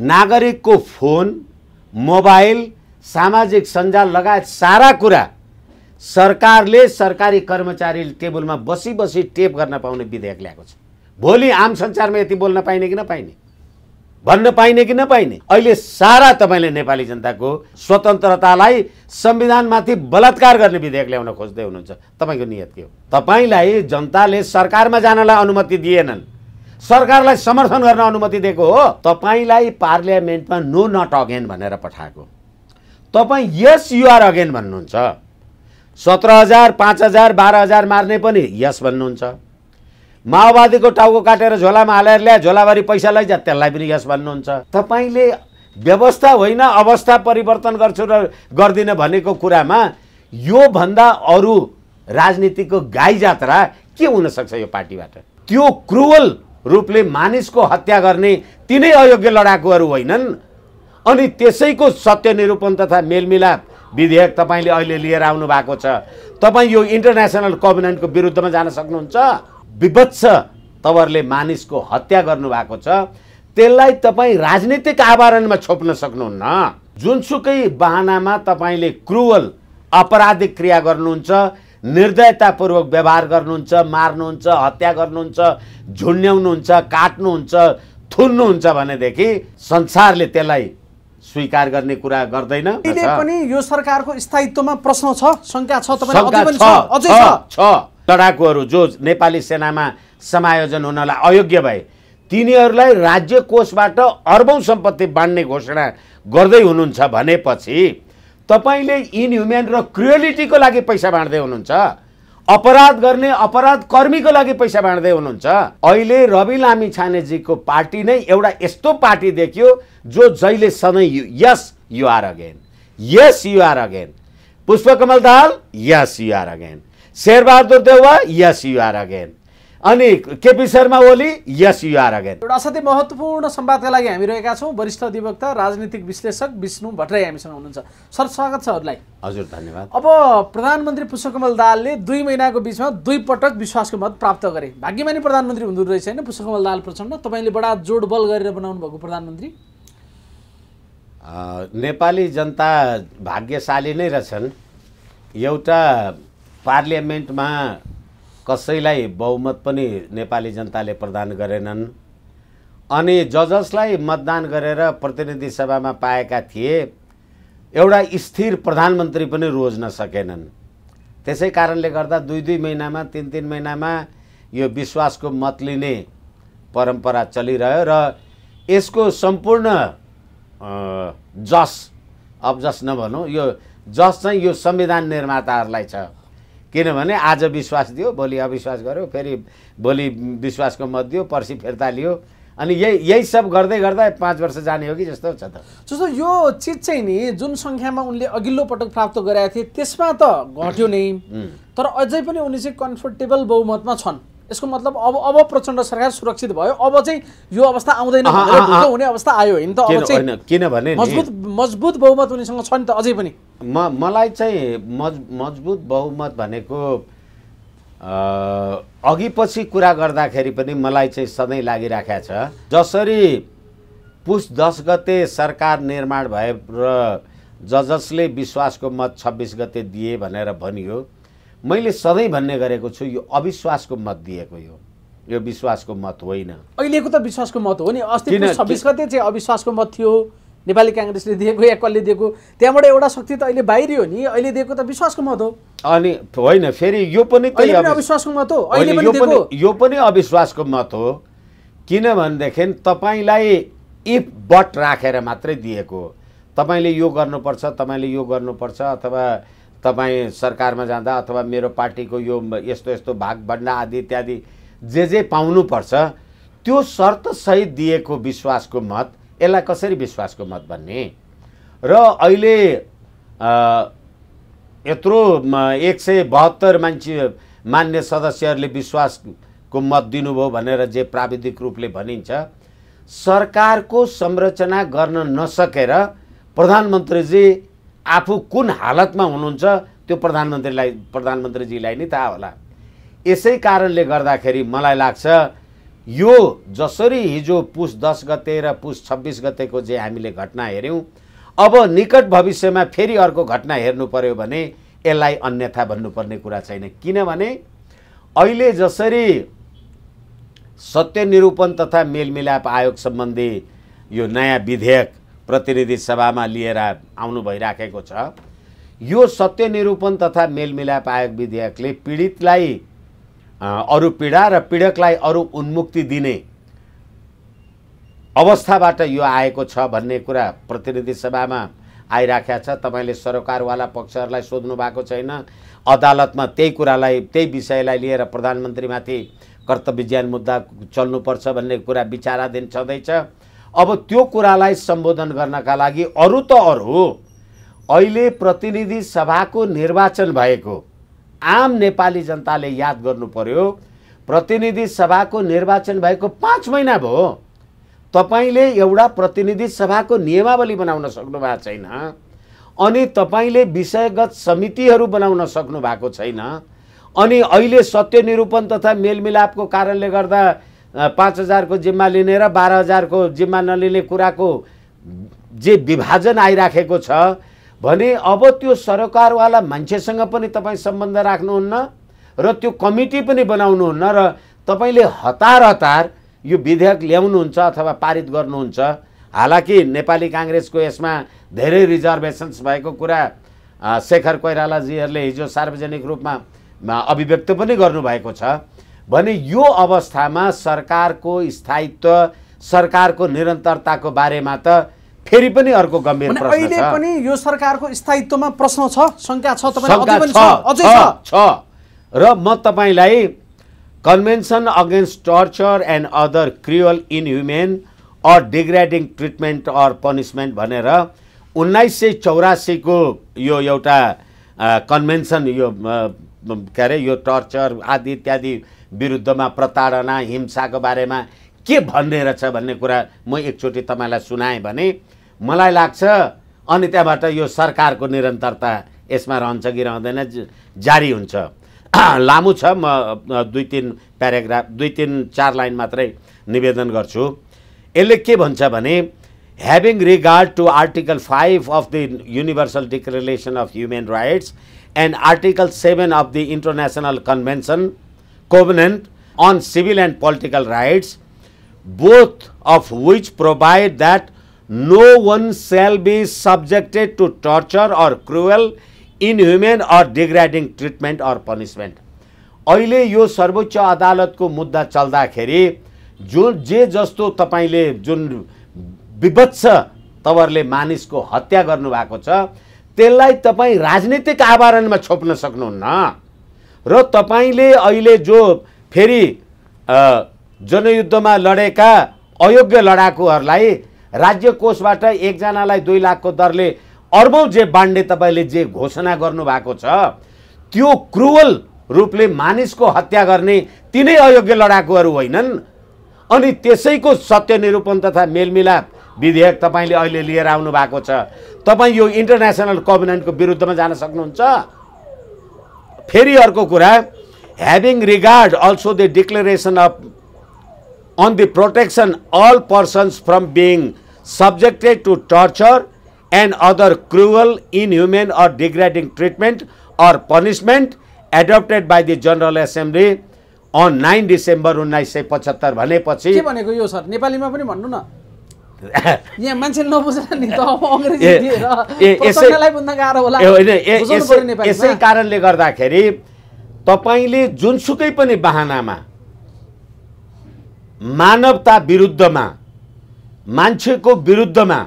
नागरिकको phone mobile सामाजिक सञ्जाल लगायत सारा कुरा सरकारले सरकारी कर्मचारी टेबलमा बसी बसी टेप गर्न पाउने विधेयक ल्याएको छ भोलि आम संसारमा यति बोल्न पाइने कि नपाइने भन्न पाइने कि नपाइने अहिले सारा तपाईँले नेपाली जनताको स्वतन्त्रतालाई संविधानमाथि बलात्कार गर्ने विधेयक ल्याउन खोज्दै हुनुहुन्छ तपाईँको नियत के हो तपाईँलाई जनताले सरकारमा जानलाई अनुमति दिएनन् सरकारलाई समर्थन गर्न अनुमति दिएको हो तपाईँलाई पार्लियामेन्टमा नो नट अगेन भनेर पठाएको तपाईँ यस युआर अगेन भन्नुहुन्छ सत्र हजार पाँच हजार बाह्र हजार मार्ने पनि यस भन्नुहुन्छ माओवादीको टाउको काटेर झोलामा हालेर ल्याए झोलाभरि पैसा लैजा त्यसलाई पनि यस भन्नुहुन्छ तपाईँले व्यवस्था होइन अवस्था परिवर्तन गर्छु र गर्दिनँ भनेको कुरामा योभन्दा अरू राजनीतिको गाई जात्रा के हुनसक्छ यो पार्टीबाट त्यो क्रुवल रूपले मानिसको हत्या गर्ने तिनै अयोग्य लडाकुहरू होइनन् अनि त्यसैको सत्यनिरूपण तथा मेलमिलाप विधेयक तपाईँले अहिले लिएर आउनु भएको छ तपाईँ यो इन्टरनेसनल कभिनेन्टको विरुद्धमा जान सक्नुहुन्छ विभत्स तवरले मानिसको हत्या गर्नुभएको छ त्यसलाई तपाईँ राजनीतिक आवरणमा छोप्न सक्नुहुन्न जुनसुकै बाहनामा तपाईँले क्रुवल आपराधिक क्रिया गर्नुहुन्छ निर्दयतापूर्वक व्यवहार गर्नुहुन्छ मार्नुहुन्छ हत्या गर्नुहुन्छ झुन्ड्याउनुहुन्छ काट्नुहुन्छ थुन्नुहुन्छ भनेदेखि संसारले त्यसलाई स्वीकार गर्ने कुरा गर्दैन पनि यो सरकारको स्थायित्वमा प्रश्न छ शङ्का छ छ लडाकुहरू जो नेपाली सेनामा समायोजन हुनलाई अयोग्य भए तिनीहरूलाई राज्य कोषबाट अर्बौँ सम्पत्ति बाँड्ने घोषणा गर्दै हुनुहुन्छ भनेपछि तपाईँले इनह्युम्यान र क्रुएलिटीको लागि पैसा बाँड्दै हुनुहुन्छ अपराध गर्ने अपराध कर्मीको लागि पैसा बाँड्दै हुनुहुन्छ अहिले रवि लामी छानेजीको पार्टी नै एउटा यस्तो पार्टी देखियो जो जहिले सधैँ yes you're again yes you're again Pushpa Kamal Dahal yes you're again Sher Bahadur Deuba yes you're again अनि KP Sharma Oli yes you're again एउटा असाध्य महत्त्वपूर्ण सम्वादका लागि हामी रहेका छौँ वरिष्ठ अधिवक्ता राजनीतिक विश्लेषक विष्णु भट्टराई हामीसँग हुनुहुन्छ सर स्वागत छ हजुरलाई हजुर धन्यवाद अब प्रधानमन्त्री पुष्पकमल दालले दुई महिनाको बिचमा दुई पटक विश्वासको मत प्राप्त गरे भाग्यमानी प्रधानमन्त्री हुँदो रहेछ होइन पुष्पकमल दाल प्रचण्ड तपाईँले बडा जोड बल गरेर बनाउनु भएको प्रधानमन्त्री नेपाली जनता भाग्यशाली नै रहेछन् एउटा पार्लियामेन्टमा कसैलाई बहुमत पनि नेपाली जनताले प्रदान गरेनन् अनि ज जसलाई मतदान गरेर प्रतिनिधि सभामा पाएका थिए एउटा स्थिर प्रधानमन्त्री पनि रोज्न सकेनन् त्यसै कारणले गर्दा दुई दुई महिनामा तिन तिन महिनामा यो विश्वासको मत लिने परम्परा चलिरह्यो र यसको सम्पूर्ण जस अब जस नभनौँ यो जस चाहिँ यो संविधान निर्माताहरूलाई छ किनभने आज विश्वास दियो भोलि अविश्वास गर्यो फेरि भोलि विश्वासको मत दियो पर्सि फिर्ता लियो अनि यही यही सब गर्दै गर्दा पाँच वर्ष जाने हो कि जस्तो छ त जस्तो यो चिज चाहिँ नि जुन सङ्ख्यामा उनले अघिल्लो पटक प्राप्त गराएको थिए त्यसमा त घट्यो नै तर अझै पनि उनी चाहिँ कम्फोर्टेबल बहुमतमा छन् यसको मतलब अब अब प्रचण्ड सरकार सुरक्षित भयो अब चाहिँ यो अवस्था आउँदैन हुने अवस्था आयो होइन किनभने मजबुत मजबुत बहुमत उनीसँग छ नि त अझै पनि म मलाई चाहिँ मज मजबुत बहुमत भनेको अघि पछि कुरा गर्दाखेरि पनि मलाई चाहिँ सधैँ लागिराखेको छ जसरी पुस दस गते सरकार निर्माण भए र ज जसले विश्वासको मत छब्बिस गते दिए भनेर भनियो मैले सधैँ भन्ने गरेको छु यो अविश्वासको मत दिएको यो यो विश्वासको मत होइन अहिलेको त विश्वासको मत हो नि अस्ति छब्बिस गते चाहिँ अविश्वासको मत थियो नेपाली काङ्ग्रेसले दिएको या कसले दिएको त्यहाँबाट एउटा शक्ति त अहिले बाहिरी हो नि अहिले दिएको त विश्वासको मत हो अनि होइन फेरि यो पनि अविश्वासको मत हो अहिले यो पनि अविश्वासको मत हो किनभनेदेखि तपाईँलाई इफ बट राखेर मात्रै दिएको तपाईँले यो गर्नुपर्छ तपाईँले यो गर्नुपर्छ अथवा तपाईँ सरकारमा जाँदा अथवा मेरो पार्टीको यो यस्तो यस्तो भाग भागभन्डा आदि इत्यादि जे जे पाउनुपर्छ त्यो शर्तसहित दिएको विश्वासको मत यसलाई कसरी विश्वासको मत भन्ने र अहिले यत्रो एक सय बहत्तर मान्छे मान्य सदस्यहरूले विश्वासको मत दिनुभयो भनेर जे प्राविधिक रूपले भनिन्छ सरकारको संरचना गर्न नसकेर प्रधानमन्त्रीजी आफू कुन हालतमा हुनुहुन्छ त्यो प्रधानमन्त्रीलाई प्रधानमन्त्रीजीलाई नै थाहा होला यसै कारणले गर्दाखेरि मलाई लाग्छ यो जसरी हिजो पुस दस गते र पुस छब्बिस गतेको जे हामीले घटना हेऱ्यौँ अब निकट भविष्यमा फेरि अर्को घटना हेर्नु पर्यो भने यसलाई अन्यथा भन्नुपर्ने कुरा छैन किनभने अहिले जसरी सत्य निरूपण तथा मेलमिलाप आयोग सम्बन्धी यो नयाँ विधेयक प्रतिनिधि सभामा लिएर आउनु भइराखेको छ यो सत्यनिरूपण तथा मेलमिलाप आयोग विधेयकले पीडितलाई अरू पीडा र पीडकलाई अरू उन्मुक्ति दिने अवस्थाबाट यो आएको छ भन्ने कुरा प्रतिनिधि सभामा आइराखेको छ तपाईँले सरकारवाला पक्षहरूलाई सोध्नु भएको छैन अदालतमा त्यही कुरालाई त्यही विषयलाई लिएर प्रधानमन्त्रीमाथि कर्तव्य मुद्दा चल्नुपर्छ भन्ने कुरा विचाराधीन छँदैछ अब त्यो कुरालाई सम्बोधन गर्नका लागि अरू त अरू अहिले प्रतिनिधि सभाको निर्वाचन भएको आम नेपाली जनताले याद गर्नु पर्यो प्रतिनिधि सभाको निर्वाचन भएको पाँच महिना भयो तपाईँले एउटा प्रतिनिधि सभाको नियमावली बनाउन सक्नु भएको छैन अनि तपाईँले विषयगत समितिहरू बनाउन सक्नु भएको छैन अनि अहिले सत्यनिरूपण तथा मेलमिलापको कारणले गर्दा पाँच हजारको जिम्मा लिने र बाह्र हजारको जिम्मा नलिने कुराको जे विभाजन आइराखेको छ भने अब त्यो सरकारवाला मान्छेसँग पनि तपाईँ सम्बन्ध राख्नुहुन्न र त्यो कमिटी पनि बनाउनुहुन्न र तपाईँले हतार हतार यो विधेयक ल्याउनुहुन्छ अथवा पारित गर्नुहुन्छ हालाकि नेपाली काङ्ग्रेसको यसमा धेरै रिजर्भेसन्स भएको कुरा शेखर कोइरालाजीहरूले हिजो सार्वजनिक रूपमा अभिव्यक्त पनि गर्नुभएको छ भने यो अवस्थामा सरकारको स्थायित्व सरकारको निरन्तरताको बारेमा त फेरि पनि अर्को गम्भीर प्रश्न अहिले पनि यो सरकारको स्थायित्वमा प्रश्न छ शङ्का छ छ र म तपाईँलाई convention against torture and other cruel inhuman or degrading treatment or punishment भनेर उन्नाइस सय चौरासीको यो एउटा कन्भेन्सन यो के अरे यो टर्चर आदि इत्यादि विरुद्धमा प्रताडना हिंसाको बारेमा के भन्ने रहेछ भन्ने कुरा म एकचोटि तपाईँलाई सुनाएँ भने मलाई लाग्छ अनि त्यहाँबाट यो सरकारको निरन्तरता यसमा रहन्छ कि रहँदैन जारी हुन्छ लामो छ म दुई तिन प्याराग्राफ दुई तिन चार लाइन मात्रै निवेदन गर्छु यसले के भन्छ भने having regard to article five of the universal declaration of human rights and article seven of the international convention covenant on civil and political rights, both of which provide that no one shall be subjected to torture or cruel, inhuman or degrading treatment or punishment. अहिले यो सर्वोच्च अदालतको मुद्दा चल्दाखेरि जुन जे जस्तो तपाईँले जुन विभत्स तवरले मानिसको हत्या गर्नुभएको छ त्यसलाई तपाईँ राजनीतिक आवरणमा छोप्न सक्नुहुन्न र तपाईँले अहिले जो फेरि जनयुद्धमा लडेका अयोग्य लडाकुहरूलाई राज्य कोषबाट एकजनालाई दुई लाखको दरले अर्बौँ जे बाँड्ने तपाईँले जे घोषणा गर्नुभएको छ त्यो क्रुवल रूपले मानिसको हत्या गर्ने तिनै अयोग्य लडाकुहरू होइनन् अनि त्यसैको सत्य निरूपण तथा मेलमिलाप विधेयक तपाईँले अहिले लिएर आउनु भएको छ तपाईँ यो इन्टरनेसनल कभिनेन्टको विरुद्धमा जान सक्नुहुन्छ फेरि अर्को कुरा having regard also the declaration of on the protection all persons from being subjected to torture and other cruel inhuman or degrading treatment or punishment adopted by the general assembly on nine December उन्नाइस सय पचहत्तर भनेपछि भनेको यो sir नेपालीमा पनि भन्नु न यहाँ मान्छे नबुझ्ला नि त अङ्ग्रेजी बुझ्न गाह्रो होला होइन यसै कारणले गर्दाखेरि तपाईँले जुनसुकै पनि बाहनामा मानवता विरुद्धमा मान्छेको विरुद्धमा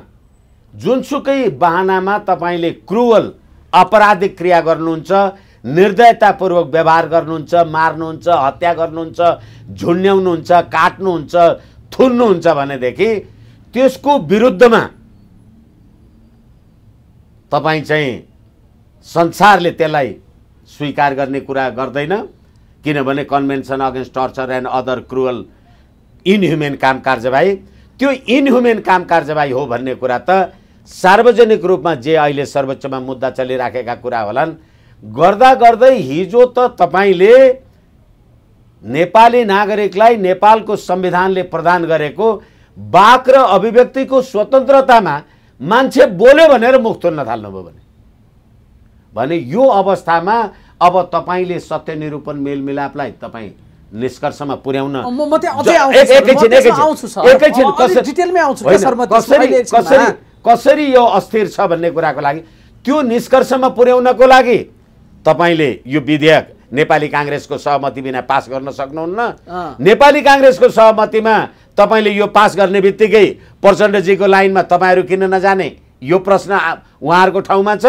जुनसुकै बाहनामा तपाईँले क्रुवल अपराधिक क्रिया गर्नुहुन्छ निर्दयतापूर्वक व्यवहार गर्नुहुन्छ मार्नुहुन्छ हत्या गर्नुहुन्छ झुन्ड्याउनुहुन्छ काट्नुहुन्छ थुन्नुहुन्छ भनेदेखि त्यसको विरुद्धमा तपाईँ चाहिँ संसारले त्यसलाई स्वीकार गर्ने कुरा गर्दैन किनभने convention against torture and other cruel inhuman काम कार्यवाही त्यो इनह्युमेन काम कार्यवाही हो भन्ने कुरा त सार्वजनिक रूपमा जे अहिले सर्वोच्चमा मुद्दा चलिराखेका कुरा होलान् गर्दा गर्दै हिजो त तपाईँले नेपाली नागरिकलाई नेपालको संविधानले प्रदान गरेको बाक र अभिव्यक्तिको स्वतन्त्रतामा मान्छे बोल्यो भनेर मुख तोल्न थाल्नुभयो भने भने यो अवस्थामा अब तपाईँले सत्य निरूपण मेलमिलापलाई तपाईँ निष्कर्षमा पुर्याउन कसरी यो अस्थिर छ भन्ने कुराको लागि त्यो निष्कर्षमा पुर्याउनको लागि तपाईँले यो विधेयक नेपाली काङ्ग्रेसको सहमति बिना पास गर्न सक्नुहुन्न नेपाली काङ्ग्रेसको सहमतिमा तपाईँले यो पास गर्ने बित्तिकै प्रचण्डजीको लाइनमा तपाईँहरू किन नजाने यो प्रश्न उहाँहरूको ठाउँमा छ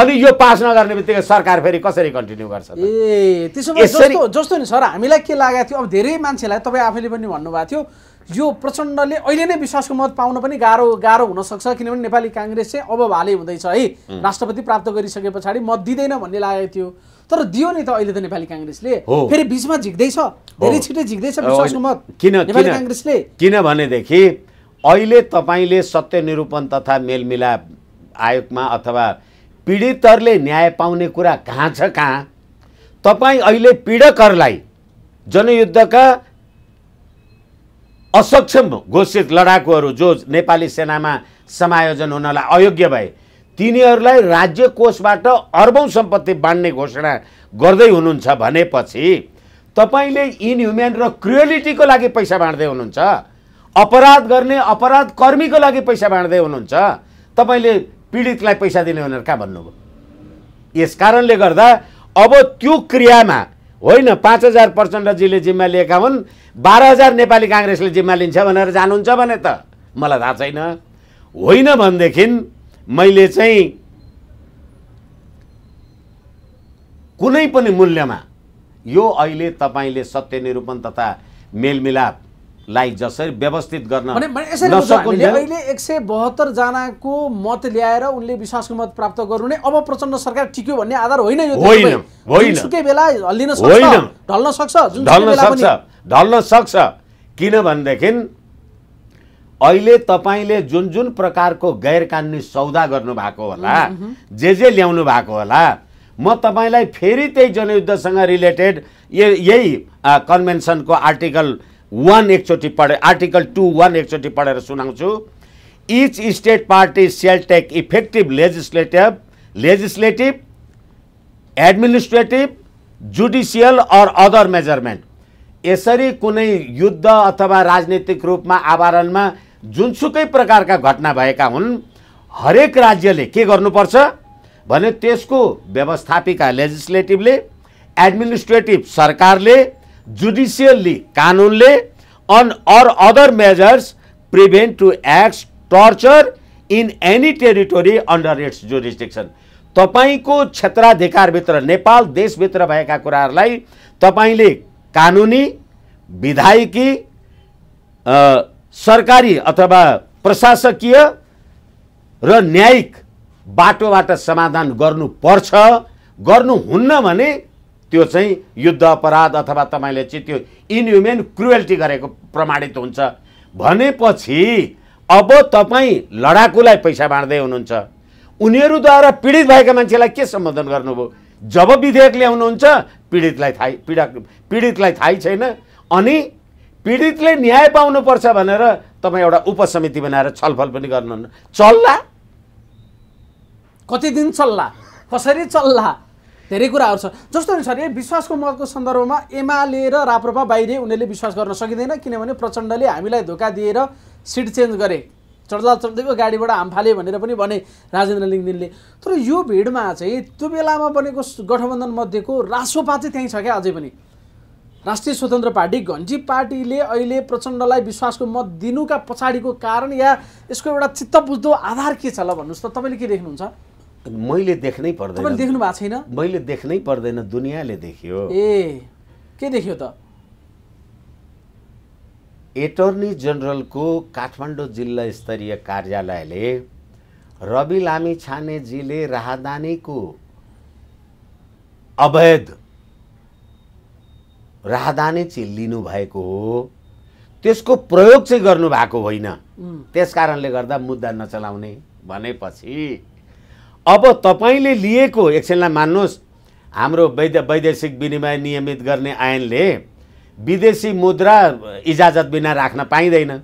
अनि यो पास नगर्ने बित्तिकै सरकार फेरि कसरी कन्टिन्यू गर्छ ए त्यसो भए जस्तो जस्तो नि सर हामीलाई के लागेको थियो अब धेरै मान्छेलाई तपाईँ आफैले पनि भन्नुभएको थियो यो प्रचण्डले अहिले नै विश्वासको मत पाउन पनि गाह्रो गाह्रो हुनसक्छ किनभने नेपाली काङ्ग्रेस चाहिँ अब भाले हुँदैछ है राष्ट्रपति प्राप्त गरिसके पछाडि मत दिँदैन भन्ने लागेको थियो तर दियो नि त अहिले त नेपाली काङ्ग्रेसले फेरि बिचमा झिक्दैछ धेरै छिटो झिक्दैछ मत किन काङ्ग्रेसले किनभनेदेखि अहिले तपाईँले सत्य निरूपण तथा मेलमिलाप आयोगमा अथवा पीडितहरूले न्याय पाउने कुरा कहाँ छ कहाँ तपाईँ अहिले पीडकहरूलाई जनयुद्धका असक्षम घोषित लडाकुहरू जो नेपाली सेनामा समायोजन हुनलाई अयोग्य भए तिनीहरूलाई राज्य कोषबाट अर्बौँ सम्पत्ति बाँड्ने घोषणा गर्दै हुनुहुन्छ भनेपछि तपाईँले इनह्युम्यान र क्रुएलिटीको लागि पैसा बाँड्दै हुनुहुन्छ अपराध गर्ने अपराध कर्मीको लागि पैसा बाँड्दै हुनुहुन्छ तपाईँले पीडितलाई पैसा दिने भनेर कहाँ भन्नुभयो यस कारणले गर्दा अब त्यो क्रियामा होइन पाँच हजार प्रचण्डजीले जिम्मा लिएका हुन् बाह्र हजार नेपाली काङ्ग्रेसले जिम्मा लिन्छ भनेर जानुहुन्छ भने त मलाई थाहा छैन होइन भनेदेखि मैले चाहिँ कुनै पनि मूल्यमा यो अहिले तपाईँले सत्य निरूपण तथा मेलमिलापलाई जसरी व्यवस्थित गर्न अहिले एक सय बहत्तर जनाको मत ल्याएर उनले विश्वासको मत प्राप्त गर्नु नै अब प्रचण्ड सरकार टिक्यो भन्ने आधार होइन यो बेला ढल्न सक्छ ढल्न सक्छ किनभनेदेखि अहिले तपाईँले जुन जुन प्रकारको गैर कानुनी सौदा गर्नुभएको होला जे जे ल्याउनु भएको होला म तपाईँलाई फेरि त्यही जनयुद्धसँग रिलेटेड यही कन्भेन्सनको आर्टिकल वान एकचोटि पढे आर्टिकल टू वान एकचोटि पढेर सुनाउँछु each state party shall take effective legislative legislative administrative judicial or other measurement यसरी कुनै युद्ध अथवा राजनीतिक रूपमा आवरणमा जुनसुकै प्रकारका घटना भएका हुन् हरेक राज्यले के गर्नुपर्छ भने त्यसको व्यवस्थापिका लेजिस्लेटिभले एडमिनिस्ट्रेटिभ सरकारले जुडिसियल्ली कानुनले and or other measures prevent to act torture in any territory under its jurisdiction तपाईँको क्षेत्राधिकारभित्र नेपाल देशभित्र भएका कुराहरूलाई तपाईँले कानुनी विधायकी सरकारी अथवा प्रशासकीय र न्यायिक बाटोबाट समाधान गर्नुपर्छ गर्नुहुन्न भने त्यो चाहिँ युद्ध अपराध अथवा तपाईँले चाहिँ त्यो इनह्युमेन क्रुएल्टी गरेको प्रमाणित हुन्छ भनेपछि अब तपाईँ लडाकुलाई पैसा बाँड्दै हुनुहुन्छ उनीहरूद्वारा पीडित भएका मान्छेलाई के सम्बोधन गर्नुभयो जब विधेयक ल्याउनुहुन्छ पीडितलाई थाहै पीडा पीडितलाई थाहै छैन अनि पीडितले न्याय पाउनुपर्छ भनेर तपाईँ एउटा उपसमिति बनाएर छलफल पनि गर्नुहुन्न चल्ला कति दिन चल्ला कसरी चल्ला धेरै कुराहरू छ जस्तो नि सर विश्वासको मतको सन्दर्भमा एमाले र राप्रपा बाहिर उनीहरूले विश्वास गर्न सकिँदैन किनभने प्रचण्डले हामीलाई धोका दिएर सिट चेन्ज गरे चढ्दा चढ्दैको गाडीबाट हाम फाले भनेर पनि भने राजेन्द्र लिङ्गदिनले तर यो भिडमा चाहिँ त्यो बेलामा बनेको गठबन्धन मध्येको रासोपा चाहिँ त्यहीँ छ क्या अझै पनि राष्ट्रिय स्वतन्त्र पार्टी घन्टी पार्टीले अहिले प्रचण्डलाई विश्वासको मत दिनुका पछाडिको कारण या यसको एउटा चित्त बुझ्दो आधार के छ ल भन्नुहोस् त तपाईँले के देख्नुहुन्छ मैले देख्नै पर्दैन देख्नु भएको छैन मैले देख्नै पर्दैन दुनियाँले देखियो ए के देखियो त एटर्नी जेनरलको काठमाडौँ जिल्ला स्तरीय कार्यालयले रवि लामी छानेजीले राहदानीको अवैध राहदानी चाहिँ लिनुभएको हो त्यसको प्रयोग चाहिँ गर्नुभएको होइन त्यस कारणले गर्दा मुद्दा नचलाउने भनेपछि अब तपाईँले लिएको एकछिनलाई मान्नुहोस् हाम्रो वैद वैदेशिक विनिमय नियमित गर्ने ऐनले विदेशी मुद्रा इजाजत बिना राख्न पाइँदैन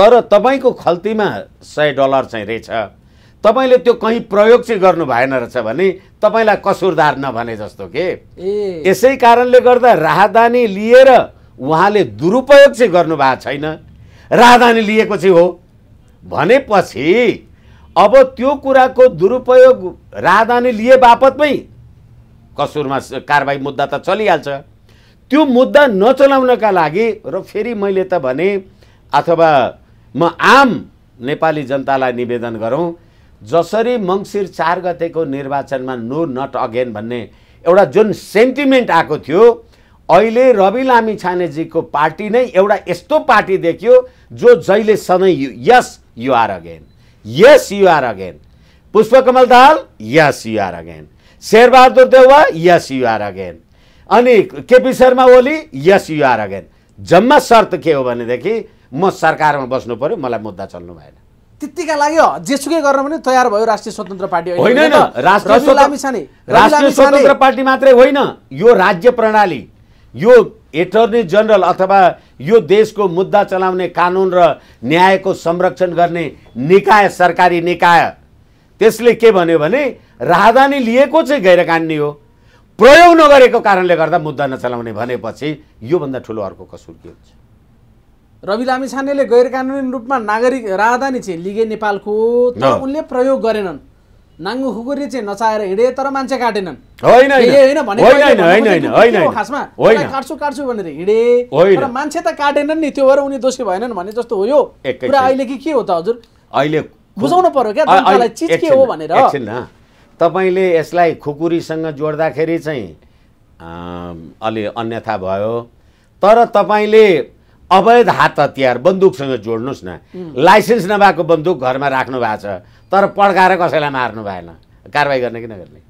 तर तपाईँको खल्तीमा सय डलर चाहिँ रहेछ तपाईँले त्यो कहीँ प्रयोग चाहिँ गर्नु भएन रहेछ भने तपाईँलाई कसुरदार नभने जस्तो के यसै कारणले गर्दा राहदानी लिएर उहाँले दुरुपयोग चाहिँ गर्नुभएको छैन राहदानी लिएको चाहिँ हो भनेपछि अब त्यो कुराको दुरुपयोग राहदानी लिए बापतमै कसुरमा कारबाही मुद्दा त चलिहाल्छ त्यो मुद्दा नचलाउनका लागि र फेरि मैले त भने अथवा म आम नेपाली जनतालाई निवेदन गरौँ जसरी मङ्सिर चार गतेको निर्वाचनमा नो नट अगेन भन्ने एउटा जुन सेन्टिमेन्ट आएको थियो अहिले रवि लामी छानेजीको पार्टी नै एउटा यस्तो पार्टी देखियो जो जहिले सधैँ yes you're again yes you're again Pushpa Kamal Dahal yes you're again Sher Bahadur Deuba yes you're again अनि KP Sharma Oli yes you're again जम्मा शर्त के हो भनेदेखि म सरकारमा बस्नु पऱ्यो मलाई मुद्दा चल्नु भएन त्यतिका लाग्यो जेसुकै गर्न पनि तयार भयो राष्ट्रिय स्वतन्त्र पार्टी होइन राष्ट्रिय स्वतन्त्र पार्टी मात्रै होइन यो राज्य प्रणाली यो एटर्नी जनरल अथवा यो देशको मुद्दा चलाउने कानुन र न्यायको संरक्षण गर्ने निकाय सरकारी निकाय त्यसले के भन्यो भने राहदानी लिएको चाहिँ गैरकानुनी हो प्रयोग नगरेको कारणले गर्दा मुद्दा नचलाउने भनेपछि योभन्दा ठुलो अर्को कसुर के हुन्छ रवि लामिछानेले गैर कानुनी रूपमा नागरिक राहदानी चाहिँ लिगे नेपालको तर उनले प्रयोग गरेनन् नाङ्गो खुकुरी चाहिँ नचाहेर हिँडे तर मान्छे काटेनन् भनेर हिँडे तर मान्छे त काटेनन् नि त्यो भएर उनी दोषी भएनन् भने जस्तो हो यो कुरा अहिले कि के हो त हजुर अहिले बुझाउनु पर्यो क्या चिज के हो भनेर तपाईँले यसलाई खुकुरीसँग जोड्दाखेरि चाहिँ अलि अन्यथा भयो तर तपाईँले अवैध हात हतियार बन्दुकसँग जोड्नुहोस् न लाइसेन्स नभएको बन्दुक घरमा राख्नु भएको छ तर पड्काएर कसैलाई मार्नु भएन कारवाही गर्ने कि नगर्ने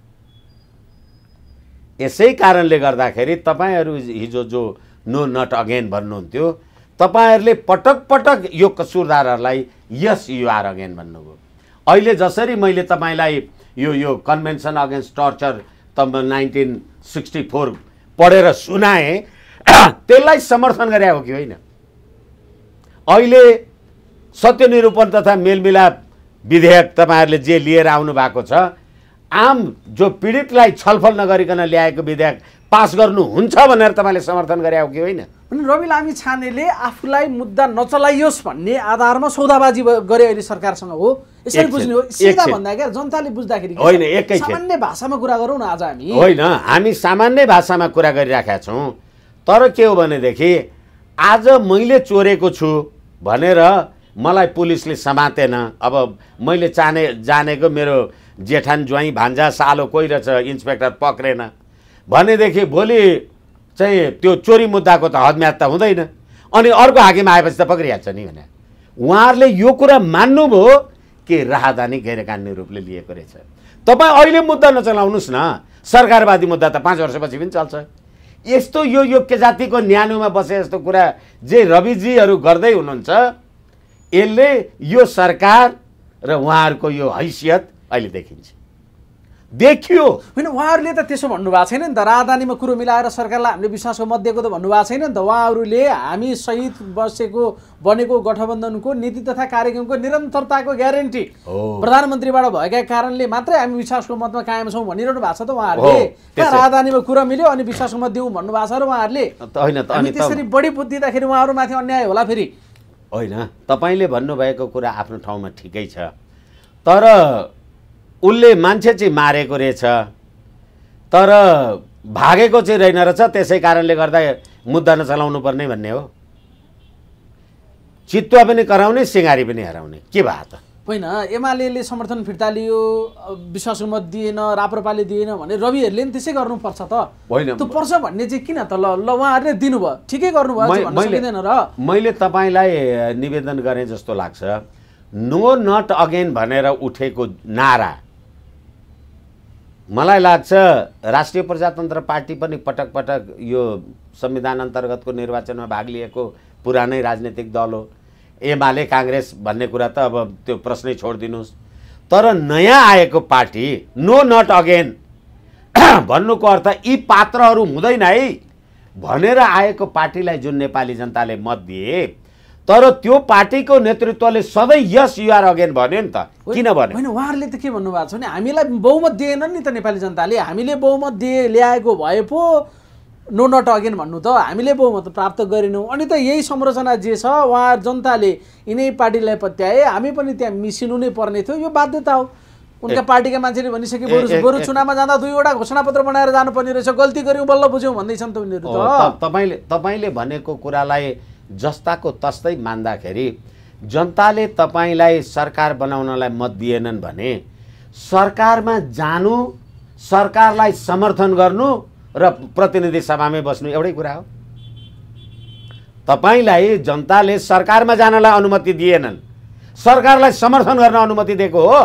यसै कारणले गर्दाखेरि तपाईँहरू हिजो जो नो नट अगेन भन्नुहुन्थ्यो तपाईँहरूले पटक पटक यो कसुरदारहरूलाई यस युआर अगेन भन्नुभयो अहिले जसरी मैले तपाईँलाई यो यो कन्भेन्सन अगेन्स्ट टर्चर त नाइन्टिन सिक्सटी फोर पढेर सुनाएँ त्यसलाई समर्थन गरे हो कि होइन अहिले सत्यनिरूपण तथा मेलमिलाप विधेयक तपाईँहरूले जे लिएर आउनु भएको छ आम जो पीडितलाई छलफल नगरिकन ल्याएको विधेयक पास गर्नुहुन्छ भनेर तपाईँले समर्थन गरे हो कि होइन रवि लामी छानेले आफूलाई मुद्दा नचलाइयोस् भन्ने आधारमा सौदाबाजी गरे अहिले सरकारसँग हो यसरी बुझ्ने हो सिधा भन्दा क्या जनताले बुझ्दाखेरि होइन एकै सामान्य भाषामा कुरा गरौँ न आज हामी होइन हामी सामान्य भाषामा कुरा गरिराखेका छौँ तर के हो भनेदेखि आज मैले चोरेको छु भनेर मलाई पुलिसले समातेन अब मैले चाने जानेको मेरो जेठान ज्वाइँ भान्जा सालो कोही रहेछ इन्सपेक्टर पक्रेन भनेदेखि भोलि चाहिँ त्यो चोरी मुद्दाको त हदम्यात त हुँदैन अनि अर्को हाकेमा आएपछि त पक्रिहाल्छ नि भने उहाँहरूले यो कुरा मान्नुभयो कि राहदानी गैर कानुनी रूपले लिएको रहेछ तपाईँ अहिले मुद्दा नचलाउनुहोस् न सरकारवादी मुद्दा त पाँच वर्षपछि पनि चल्छ यस्तो यो योग्य जातिको न्यानोमा बसे जस्तो कुरा जे रविजीहरू गर्दै हुनुहुन्छ यसले यो सरकार र उहाँहरूको यो हैसियत अहिले देखिन्छ देखियो होइन उहाँहरूले त त्यसो भन्नुभएको छैन नि त राजधानीमा कुरो मिलाएर सरकारलाई हामीले विश्वासको मत दिएको त भन्नुभएको छैन नि त उहाँहरूले हामी सहित बसेको बनेको गठबन्धनको नीति तथा कार्यक्रमको निरन्तरताको ग्यारेन्टी प्रधानमन्त्रीबाट भएका कारणले मात्रै हामी विश्वासको मतमा कायम छौँ भनिरहनु भएको छ त उहाँहरूले राजधानीमा कुरो मिल्यो अनि विश्वासको मत दिउँ भन्नुभएको छ र उहाँहरूले अनि त्यसरी बढी बुद्धि दिँदाखेरि उहाँहरूमाथि अन्याय होला फेरि होइन तपाईँले भन्नुभएको कुरा आफ्नो ठाउँमा ठिकै छ तर उसले मान्छे चाहिँ मारेको रहेछ तर भागेको चाहिँ रहेन रहेछ त्यसै कारणले गर्दा मुद्दा नचलाउनु पर्ने भन्ने हो चितुवा पनि कराउने सिँगारी पनि हराउने के भयो त होइन एमाले समर्थन फिर्ता लियो विश्वास मत दिएन राप्रपाले दिएन भने रविहरूले पनि त्यसै गर्नुपर्छ त होइन पर्छ भन्ने चाहिँ किन त ल ल उहाँहरूले दिनुभयो ठिकै गर्नुभयो र मैले तपाईँलाई निवेदन गरेँ जस्तो लाग्छ नो नट अगेन भनेर उठेको नारा मलाई लाग्छ राष्ट्रिय प्रजातन्त्र पार्टी पनि पटक पटक यो संविधान अन्तर्गतको निर्वाचनमा भाग लिएको पुरानै राजनीतिक दल हो एमाले काङ्ग्रेस भन्ने कुरा त अब त्यो प्रश्नै छोडिदिनुहोस् तर नयाँ आएको पार्टी नो नट अगेन भन्नुको अर्थ यी पात्रहरू हुँदैन है भनेर आएको पार्टीलाई जुन नेपाली जनताले मत दिए तर त्यो पार्टीको नेतृत्वले सधैँ यस युआर अगेन भन्यो नि त किन भन्यो होइन उहाँहरूले त के भन्नुभएको छ भने हामीलाई बहुमत दिएन नि त नेपाली जनताले हामीले बहुमत दिए ल्याएको भए पो नो नट अगेन भन्नु त हामीले बहुमत प्राप्त गरेनौँ अनि त यही संरचना जे छ उहाँ जनताले यिनै पार्टीलाई पत्याए हामी पनि त्यहाँ मिसिनु नै पर्ने थियो यो बाध्यता हो उनका पार्टीका मान्छेले भनिसके बरु बरु चुनावमा जाँदा दुईवटा घोषणापत्र बनाएर जानुपर्ने रहेछ गल्ती गऱ्यौँ बल्ल बुझ्यौँ भन्दैछन् त उनीहरू तपाईँले तपाईँले भनेको कुरालाई जस्ताको तस्तै मान्दाखेरि जनताले तपाईँलाई सरकार बनाउनलाई मत दिएनन् भने सरकारमा जानु सरकारलाई समर्थन गर्नु र प्रतिनिधि सभामै बस्नु एउटै कुरा हो तपाईँलाई जनताले सरकारमा जानलाई अनुमति दिएनन् सरकारलाई समर्थन गर्न अनुमति दिएको हो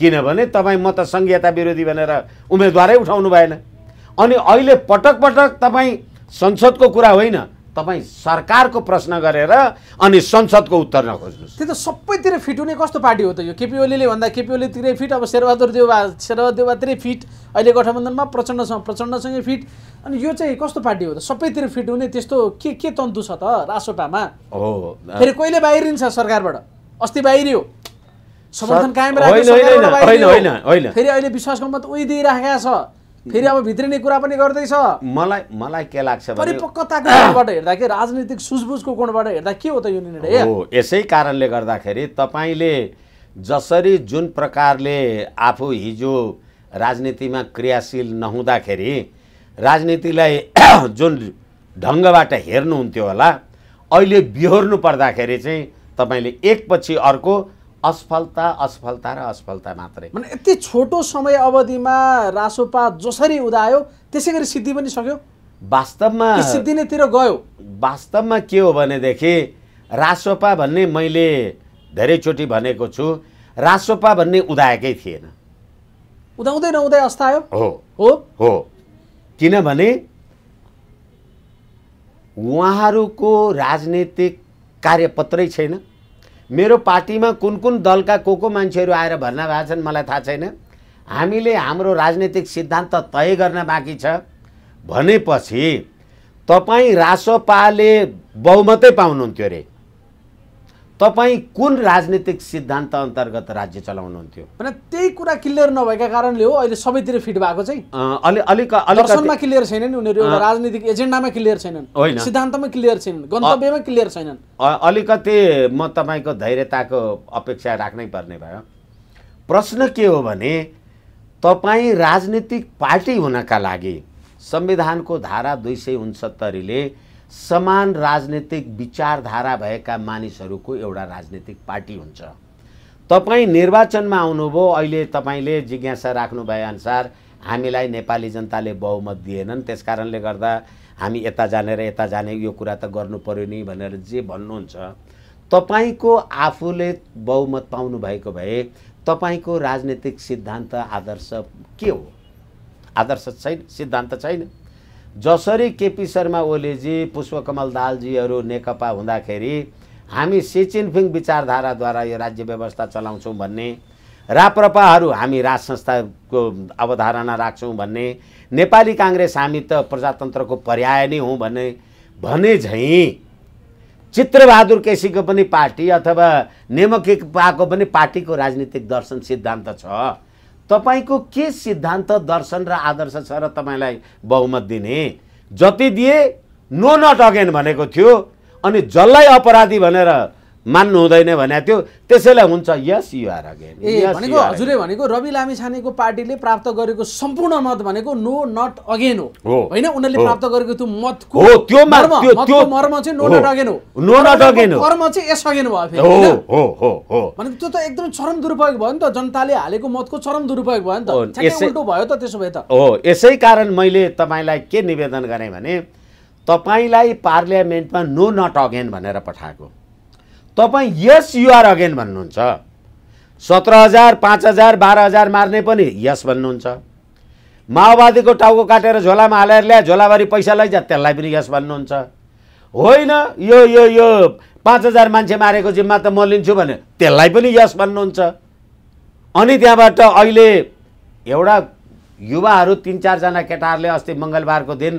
किनभने तपाईँ म त सङ्घीयता विरोधी भनेर उम्मेदवारै उठाउनु भएन अनि अहिले पटक पटक तपाईँ संसदको कुरा होइन तपाईँ सरकारको प्रश्न गरेर अनि संसदको उत्तर नखोज्नुहोस् त्यो त सबैतिर फिट हुने कस्तो पार्टी हो त यो केपी ओलीले भन्दा केपी ओलीतिरै फिट अब शेरबहादुर देउवा शेरबहादुर देउवातिरै फिट अहिले गठबन्धनमा प्रचण्डसँग प्रचण्डसँगै फिट अनि यो चाहिँ कस्तो पार्टी हो त सबैतिर फिट हुने त्यस्तो के के तन्तु छ त रासोपामा हो फेरि कहिले बाहिरिन्छ सरकारबाट अस्ति बाहिरियो समर्थन कायम राख्यो फेरि अहिले विश्वासको मत उही दिइराखेका छ फेरि अब भित्रिने कुरा पनि गर्दैछ मलाई मलाई के लाग्छ परिपक्वताको कोणबाट कि राजनीतिक सुझबुझको कोणबाट हेर्दा के हो त यो निर्णय हो यसै कारणले गर्दाखेरि तपाईँले जसरी जुन प्रकारले आफू हिजो राजनीतिमा क्रियाशील नहुँदाखेरि राजनीतिलाई जुन ढङ्गबाट हेर्नुहुन्थ्यो होला अहिले बिहोर्नु पर्दाखेरि चाहिँ तपाईँले एकपछि अर्को असफलता असफलता र असफलता मात्रै भने यति छोटो समय अवधिमा रासोपा जसरी उदायो त्यसै गरी सिद्धि पनि सक्यो वास्तवमा सिद्धि नैतिर गयो वास्तवमा के हो भनेदेखि रासोपा भन्ने मैले धेरैचोटि भनेको छु रासोपा भन्ने उदाएकै थिएन उदाउँदै नहुँदै अस्तायो हो हो हो किनभने उहाँहरूको राजनीतिक कार्यपत्रै छैन मेरो पार्टीमा कुन कुन दलका को को मान्छेहरू आएर भर्ना भएको छन् मलाई थाहा छैन हामीले हाम्रो राजनैतिक सिद्धान्त तय गर्न बाँकी छ भनेपछि तपाईँ रासोपाले बहुमतै पाउनुहुन्थ्यो अरे तपाईँ कुन राजनीतिक सिद्धान्त अन्तर्गत राज्य चलाउनुहुन्थ्यो भने त्यही कुरा क्लियर नभएका कारणले हो अहिले सबैतिर फिट भएको चाहिँ अलि अलिक अलिकमा क्लियर छैनन् उनीहरू राजनीतिक एजेन्डामा क्लियर छैनन् होइन सिद्धान्तमा क्लियर छैनन् गन्तव्यमा क्लियर छैनन् अलिकति म तपाईँको धैर्यताको अपेक्षा राख्नै पर्ने भयो प्रश्न के हो भने तपाईँ राजनीतिक पार्टी हुनका लागि संविधानको धारा दुई सय उन्सत्तरीले समान राजनीतिक विचारधारा भएका मानिसहरूको एउटा राजनीतिक पार्टी हुन्छ तपाईँ निर्वाचनमा आउनुभयो अहिले तपाईँले जिज्ञासा राख्नुभए अनुसार हामीलाई नेपाली जनताले बहुमत दिएनन् त्यस कारणले गर्दा हामी यता जाने र यता जाने यो कुरा त गर्नु पऱ्यो नि भनेर जे भन्नुहुन्छ तपाईँको आफूले बहुमत पाउनुभएको भए तपाईँको राजनीतिक सिद्धान्त आदर्श के हो आदर्श छैन सिद्धान्त छैन जसरी केपी शर्मा ओलीजी पुष्पकमल दालजीहरू नेकपा हुँदाखेरि हामी सिचिनफिङ विचारधाराद्वारा यो राज्य व्यवस्था चलाउँछौँ भन्ने राप्रपाहरू हामी राज संस्थाको अवधारणा राख्छौँ भन्ने नेपाली काङ्ग्रेस हामी त प्रजातन्त्रको पर्याय नै हौँ भन्ने भने झैँ चित्रबहादुर केसीको पनि पार्टी अथवा नेमकेपाको पनि पार्टीको राजनीतिक दर्शन सिद्धान्त छ तपाईँको के सिद्धान्त दर्शन र आदर्श छ र तपाईँलाई बहुमत दिने जति दिए नो नट अगेन भनेको थियो अनि जसलाई अपराधी भनेर मान्नु हुँदैन भने त्यो त्यसैलाई हुन्छ यस युआर अगेन ए भनेको हजुरले भनेको रवि लामिछानेको पार्टीले प्राप्त गरेको सम्पूर्ण मत भनेको नो नट अगेन हो होइन उनीहरूले प्राप्त गरेको त्यो मतको हो त्यो मर्म त्यो मर्म चाहिँ नो नट अगेन हो नो नट अगेन हो कर्म चाहिँ यस अगेन भयो फेरि हो हो हो हो भनेको त्यो त एकदम चरम दुरुपयोग भयो नि त जनताले हालेको मतको चरम दुरुपयोग भयो नि त उल्टो भयो त त्यसो भए त हो यसै कारण मैले तपाईँलाई के निवेदन गरेँ भने तपाईँलाई पार्लियामेन्टमा नो नट अगेन भनेर पठाएको तपाईँ यस युआर अगेन भन्नुहुन्छ सत्र हजार पाँच हजार बाह्र हजार मार्ने पनि यस भन्नुहुन्छ माओवादीको टाउको काटेर झोलामा हालेर ल्याए झोलाभरि पैसा लैजा त्यसलाई पनि यस भन्नुहुन्छ होइन यो यो यो पाँच हजार मान्छे मारेको जिम्मा त म लिन्छु भने त्यसलाई पनि यस भन्नुहुन्छ अनि त्यहाँबाट अहिले एउटा युवाहरू तिन चारजना केटाहरूले अस्ति मङ्गलबारको दिन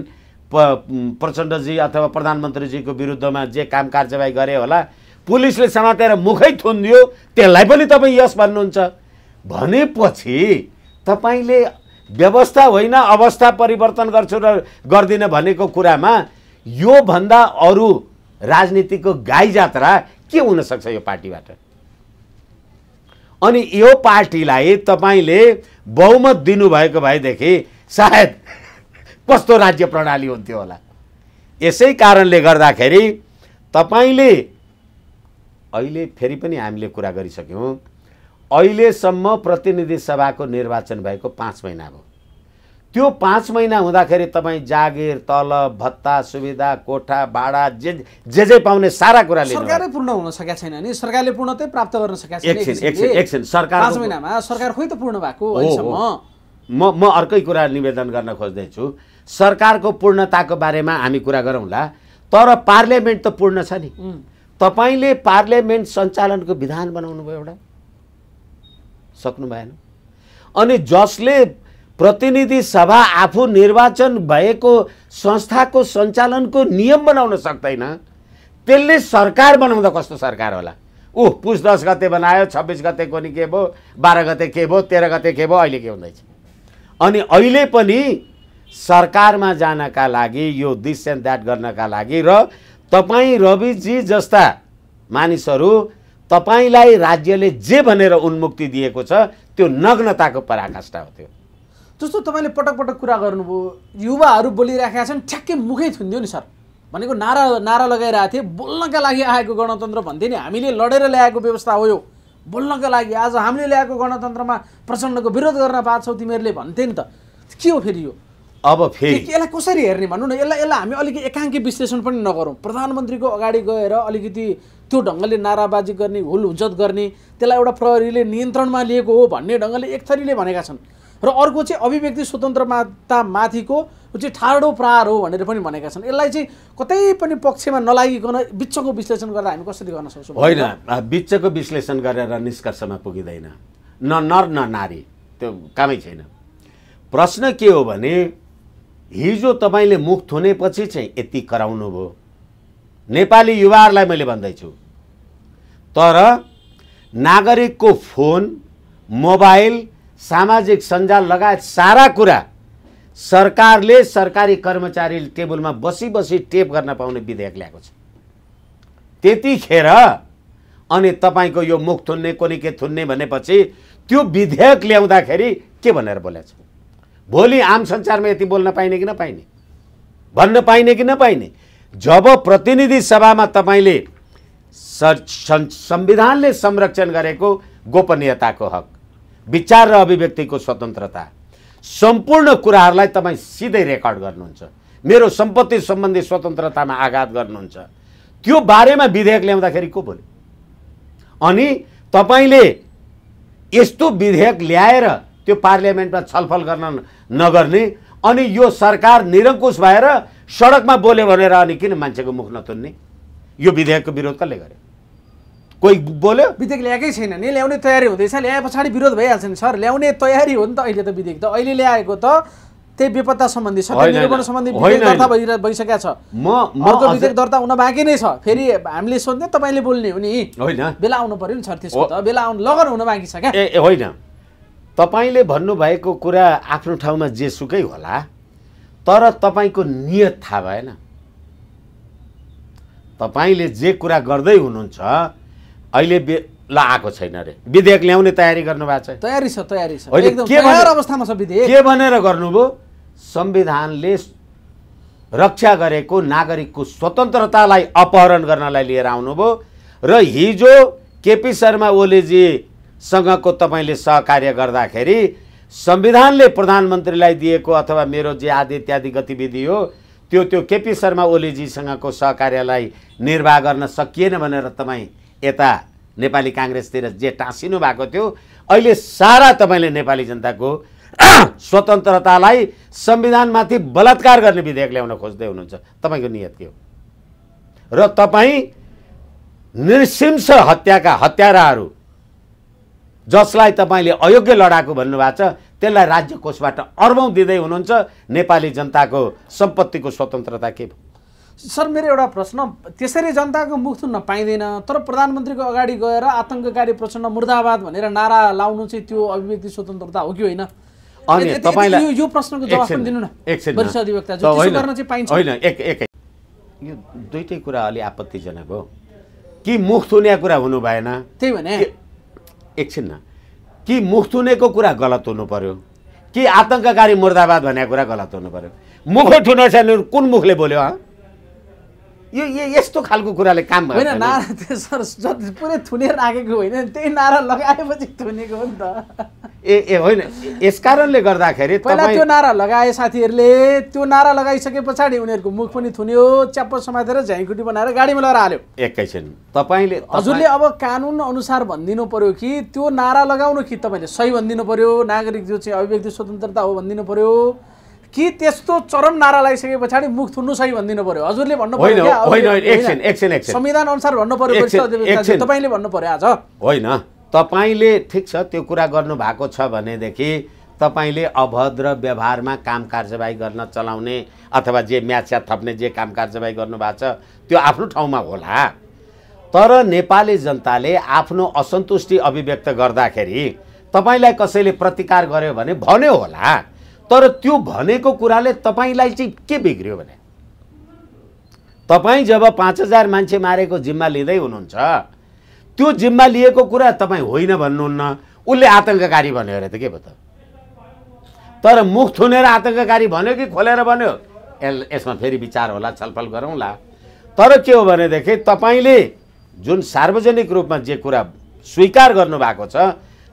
प प्रचण्डजी अथवा प्रधानमन्त्रीजीको विरुद्धमा जे काम कार्यवाही गरे होला पुलिसले समातेर मुखै थुनिदियो त्यसलाई पनि तपाईँ यस भन्नुहुन्छ भनेपछि तपाईँले व्यवस्था होइन अवस्था परिवर्तन गर्छु र गर्दिनँ भनेको कुरामा योभन्दा अरू राजनीतिको गाई जात्रा के हुनसक्छ यो पार्टीबाट अनि यो पार्टीलाई तपाईँले बहुमत दिनुभएको भएदेखि सायद कस्तो राज्य प्रणाली हुन्थ्यो होला यसै कारणले गर्दाखेरि तपाईँले अहिले फेरि पनि हामीले कुरा गरिसक्यौँ अहिलेसम्म प्रतिनिधि सभाको निर्वाचन भएको पाँच महिना भयो त्यो पाँच महिना हुँदाखेरि तपाईँ जागिर तलब भत्ता सुविधा कोठा भाडा जे जे जे पाउने सारा कुरा सरकारै पूर्ण हुन सकेका छैन नि सरकारले पूर्णतै प्राप्त गर्न सकेका छैन सरकार पाँच महिनामा सरकार खोइ त पूर्ण भएको म म अर्कै कुरा निवेदन गर्न खोज्दैछु सरकारको पूर्णताको बारेमा हामी कुरा गरौँला तर पार्लियामेन्ट त पूर्ण छ नि तपाईँले पार्लियामेन्ट सञ्चालनको विधान बनाउनु भयो एउटा सक्नु भएन अनि जसले प्रतिनिधि सभा आफू निर्वाचन भएको संस्थाको सञ्चालनको नियम बनाउन सक्दैन त्यसले सरकार बनाउँदा कस्तो सरकार होला ऊ पुस दस गते बनायो छब्बिस गते कोनि के भयो बाह्र गते के भयो तेह्र गते के भयो अहिले के हुँदैछ अनि अहिले पनि सरकारमा जानका लागि यो दिस एन्ड द्याट गर्नका लागि र तपाईँ रविजी जस्ता मानिसहरू तपाईँलाई राज्यले जे भनेर उन्मुक्ति दिएको छ त्यो नग्नताको पराकाष्ठा हो त्यो जस्तो तपाईँले पटक पटक कुरा गर्नुभयो युवाहरू बोलिराखेका छन् ठ्याक्कै मुखै थुन्थ्यो नि सर भनेको नारा नारा लगाइरहेको थिएँ बोल्नका लागि आएको गणतन्त्र भन्थे नि हामीले लडेर ल्याएको व्यवस्था हो यो बोल्नका लागि आज हामीले ल्याएको गणतन्त्रमा प्रचण्डको विरोध गर्न पाएको छौ तिमीहरूले भन्थे नि त के हो फेरि यो अब फेरि यसलाई कसरी हेर्ने भनौँ न यसलाई यसलाई हामी अलिकति एकाङ्की विश्लेषण पनि नगरौँ प्रधानमन्त्रीको अगाडि गएर अलिकति त्यो ढङ्गले नाराबाजी गर्ने हुल हुजत गर्ने त्यसलाई एउटा प्रहरीले नियन्त्रणमा लिएको हो भन्ने ढङ्गले एक थरीले भनेका छन् र अर्को चाहिँ अभिव्यक्ति माथिको चाहिँ ठाडो प्रहार हो भनेर पनि भनेका छन् यसलाई चाहिँ कतै पनि पक्षमा नलागिकन बिचको विश्लेषण गरेर हामी कसरी गर्न सक्छौँ होइन बिचको विश्लेषण गरेर निष्कर्षमा पुगिँदैन न नर न नारी त्यो कामै छैन प्रश्न के हो भने हिजो तपाईँले मुख थुनेपछि चाहिँ यति कराउनु भयो नेपाली युवाहरूलाई मैले भन्दैछु तर नागरिकको फोन मोबाइल सामाजिक सञ्जाल लगायत सारा कुरा सरकारले सरकारी कर्मचारी टेबलमा बसी बसी टेप गर्न पाउने विधेयक ल्याएको छ त्यतिखेर अनि तपाईँको यो मुख थुन्ने के थुन्ने भनेपछि त्यो विधेयक ल्याउँदाखेरि के भनेर बोलेको छ भोलि आम संसारमा यति बोल्न पाइने कि नपाइने भन्न पाइने कि नपाइने जब प्रतिनिधि सभामा तपाईँले संविधानले संरक्षण गरेको गोपनीयताको हक विचार र अभिव्यक्तिको स्वतन्त्रता सम्पूर्ण कुराहरूलाई तपाईँ सिधै रेकर्ड गर्नुहुन्छ मेरो सम्पत्ति सम्बन्धी स्वतन्त्रतामा आघात गर्नुहुन्छ त्यो बारेमा विधेयक ल्याउँदाखेरि को बोल्यो अनि तपाईँले यस्तो विधेयक ल्याएर त्यो पार्लियामेन्टमा छलफल गर्न नगर्ने अनि यो सरकार निरङ्कुश भएर सडकमा बोल्यो भनेर अनि किन मान्छेको मुख नतुन्ने यो विधेयकको विरोध कसले गर्यो कोही बोल्यो विधेयक ल्याएकै छैन नि ल्याउने तयारी हुँदैछ ल्याए पछाडि विरोध भइहाल्छ नि सर ल्याउने तयारी हो नि त अहिले त विधेयक त अहिले ल्याएको त त्यही बेपत्ता सम्बन्धी सम्बन्धी दर्ता भइसकेको छ म अर्को विधेयक दर्ता हुन बाँकी नै छ फेरि हामीले सोध्ने तपाईँले बोल्ने हो नि बेला आउनु पर्यो नि सर त्यसको त बेला आउनु लगन हुन बाँकी छ क्या ए होइन तपाईँले भन्नुभएको कुरा आफ्नो ठाउँमा जेसुकै होला तर तपाईँको नियत थाहा भएन तपाईँले जे कुरा गर्दै हुनुहुन्छ अहिले ल आएको छैन अरे विधेयक ल्याउने तयारी गर्नुभएको छ तयारी छ तयारी छ के अवस्थामा छ विधेयक के भनेर गर्नुभयो संविधानले रक्षा गरेको नागरिकको स्वतन्त्रतालाई अपहरण गर्नलाई लिएर आउनुभयो र हिजो केपी शर्मा ओलीजी सँगको तपाईँले सहकार्य गर्दाखेरि संविधानले प्रधानमन्त्रीलाई दिएको अथवा मेरो जे आदि इत्यादि गतिविधि हो त्यो त्यो केपी शर्मा ओलीजीसँगको सहकार्यलाई निर्वाह गर्न सकिएन भनेर तपाईँ यता नेपाली काङ्ग्रेसतिर जे टाँसिनु भएको थियो अहिले सारा तपाईँले नेपाली जनताको स्वतन्त्रतालाई संविधानमाथि बलात्कार गर्ने विधेयक ल्याउन खोज्दै हुनुहुन्छ तपाईँको नियत के हो र तपाईँ नृसिंस हत्याका हत्याराहरू जसलाई तपाईँले अयोग्य लडाएको भन्नुभएको छ त्यसलाई राज्य कोषबाट अर्बौँ दिँदै हुनुहुन्छ नेपाली जनताको सम्पत्तिको स्वतन्त्रता के भयो सर मेरो एउटा प्रश्न त्यसरी जनताको मुख थुन्न पाइँदैन तर प्रधानमन्त्रीको अगाडि गएर आतङ्ककारी प्रचण्ड मुर्दाबाद भनेर नारा लाउनु चाहिँ त्यो अभिव्यक्ति स्वतन्त्रता हो कि होइन यो प्रश्नको दिनु न होइन यो दुइटै कुरा अलि आपत्तिजनक हो कि मुख थुनिया कुरा हुनु भएन त्यही भने एकछिन कि मुख थुनेको कुरा गलत हुनु पर्यो कि आतङ्ककारी मुर्दाबाद भनेको कुरा गलत हुनु पर्यो मुख थुनेछ कुन मुखले बोल्यो यो यस्तो खालको कुराले काम होइन नारा सर जति पुरै थुनेर राखेको होइन त्यही नारा लगाएपछि थुनेको हो नि त ए ए होइन यस कारणले गर्दाखेरि पहिला त्यो नारा लगाए साथीहरूले त्यो नारा लगाइसके पछाडि उनीहरूको मुख पनि थुन्यो च्याप्प समातेर झ्याङकुटी बनाएर गाडीमा लगाएर हाल्यो एकैछिन तपाईँले हजुरले अब कानुन अनुसार भनिदिनु पर्यो कि त्यो नारा लगाउनु कि तपाईँले सही भनिदिनु पर्यो नागरिक जो चाहिँ अभिव्यक्ति स्वतन्त्रता हो भनिदिनु पर्यो कि त्यस्तो चरम नारा लगाइसके पछाडि मुख थुन्नु सही भनिदिनु पर्यो हजुरले भन्नु पर्यो संविधान अनुसार भन्नु पर्यो तपाईँले भन्नु पर्यो आज होइन तपाईँले ठिक छ त्यो कुरा गर्नु भएको छ भनेदेखि तपाईँले अभद्र व्यवहारमा काम कार्यवाही गर्न चलाउने अथवा जे म्याच म्याचा थप्ने जे काम कार्यवाही गर्नुभएको छ त्यो आफ्नो ठाउँमा होला तर नेपाली जनताले आफ्नो असन्तुष्टि अभिव्यक्त गर्दाखेरि तपाईँलाई कसैले प्रतिकार गर्यो भने भन्यो होला तर त्यो भनेको कुराले तपाईँलाई चाहिँ के बिग्रियो भने तपाईँ जब पाँच हजार मान्छे मारेको जिम्मा लिँदै हुनुहुन्छ त्यो जिम्मा लिएको कुरा तपाईँ होइन भन्नुहुन्न उसले आतङ्ककारी भन्यो अरे त के भयो त तर मुख थुनेर आतङ्ककारी भन्यो कि खोलेर भन्यो यसमा फेरि विचार होला छलफल गरौँला तर के हो भनेदेखि तपाईँले जुन सार्वजनिक रूपमा जे कुरा स्वीकार गर्नुभएको छ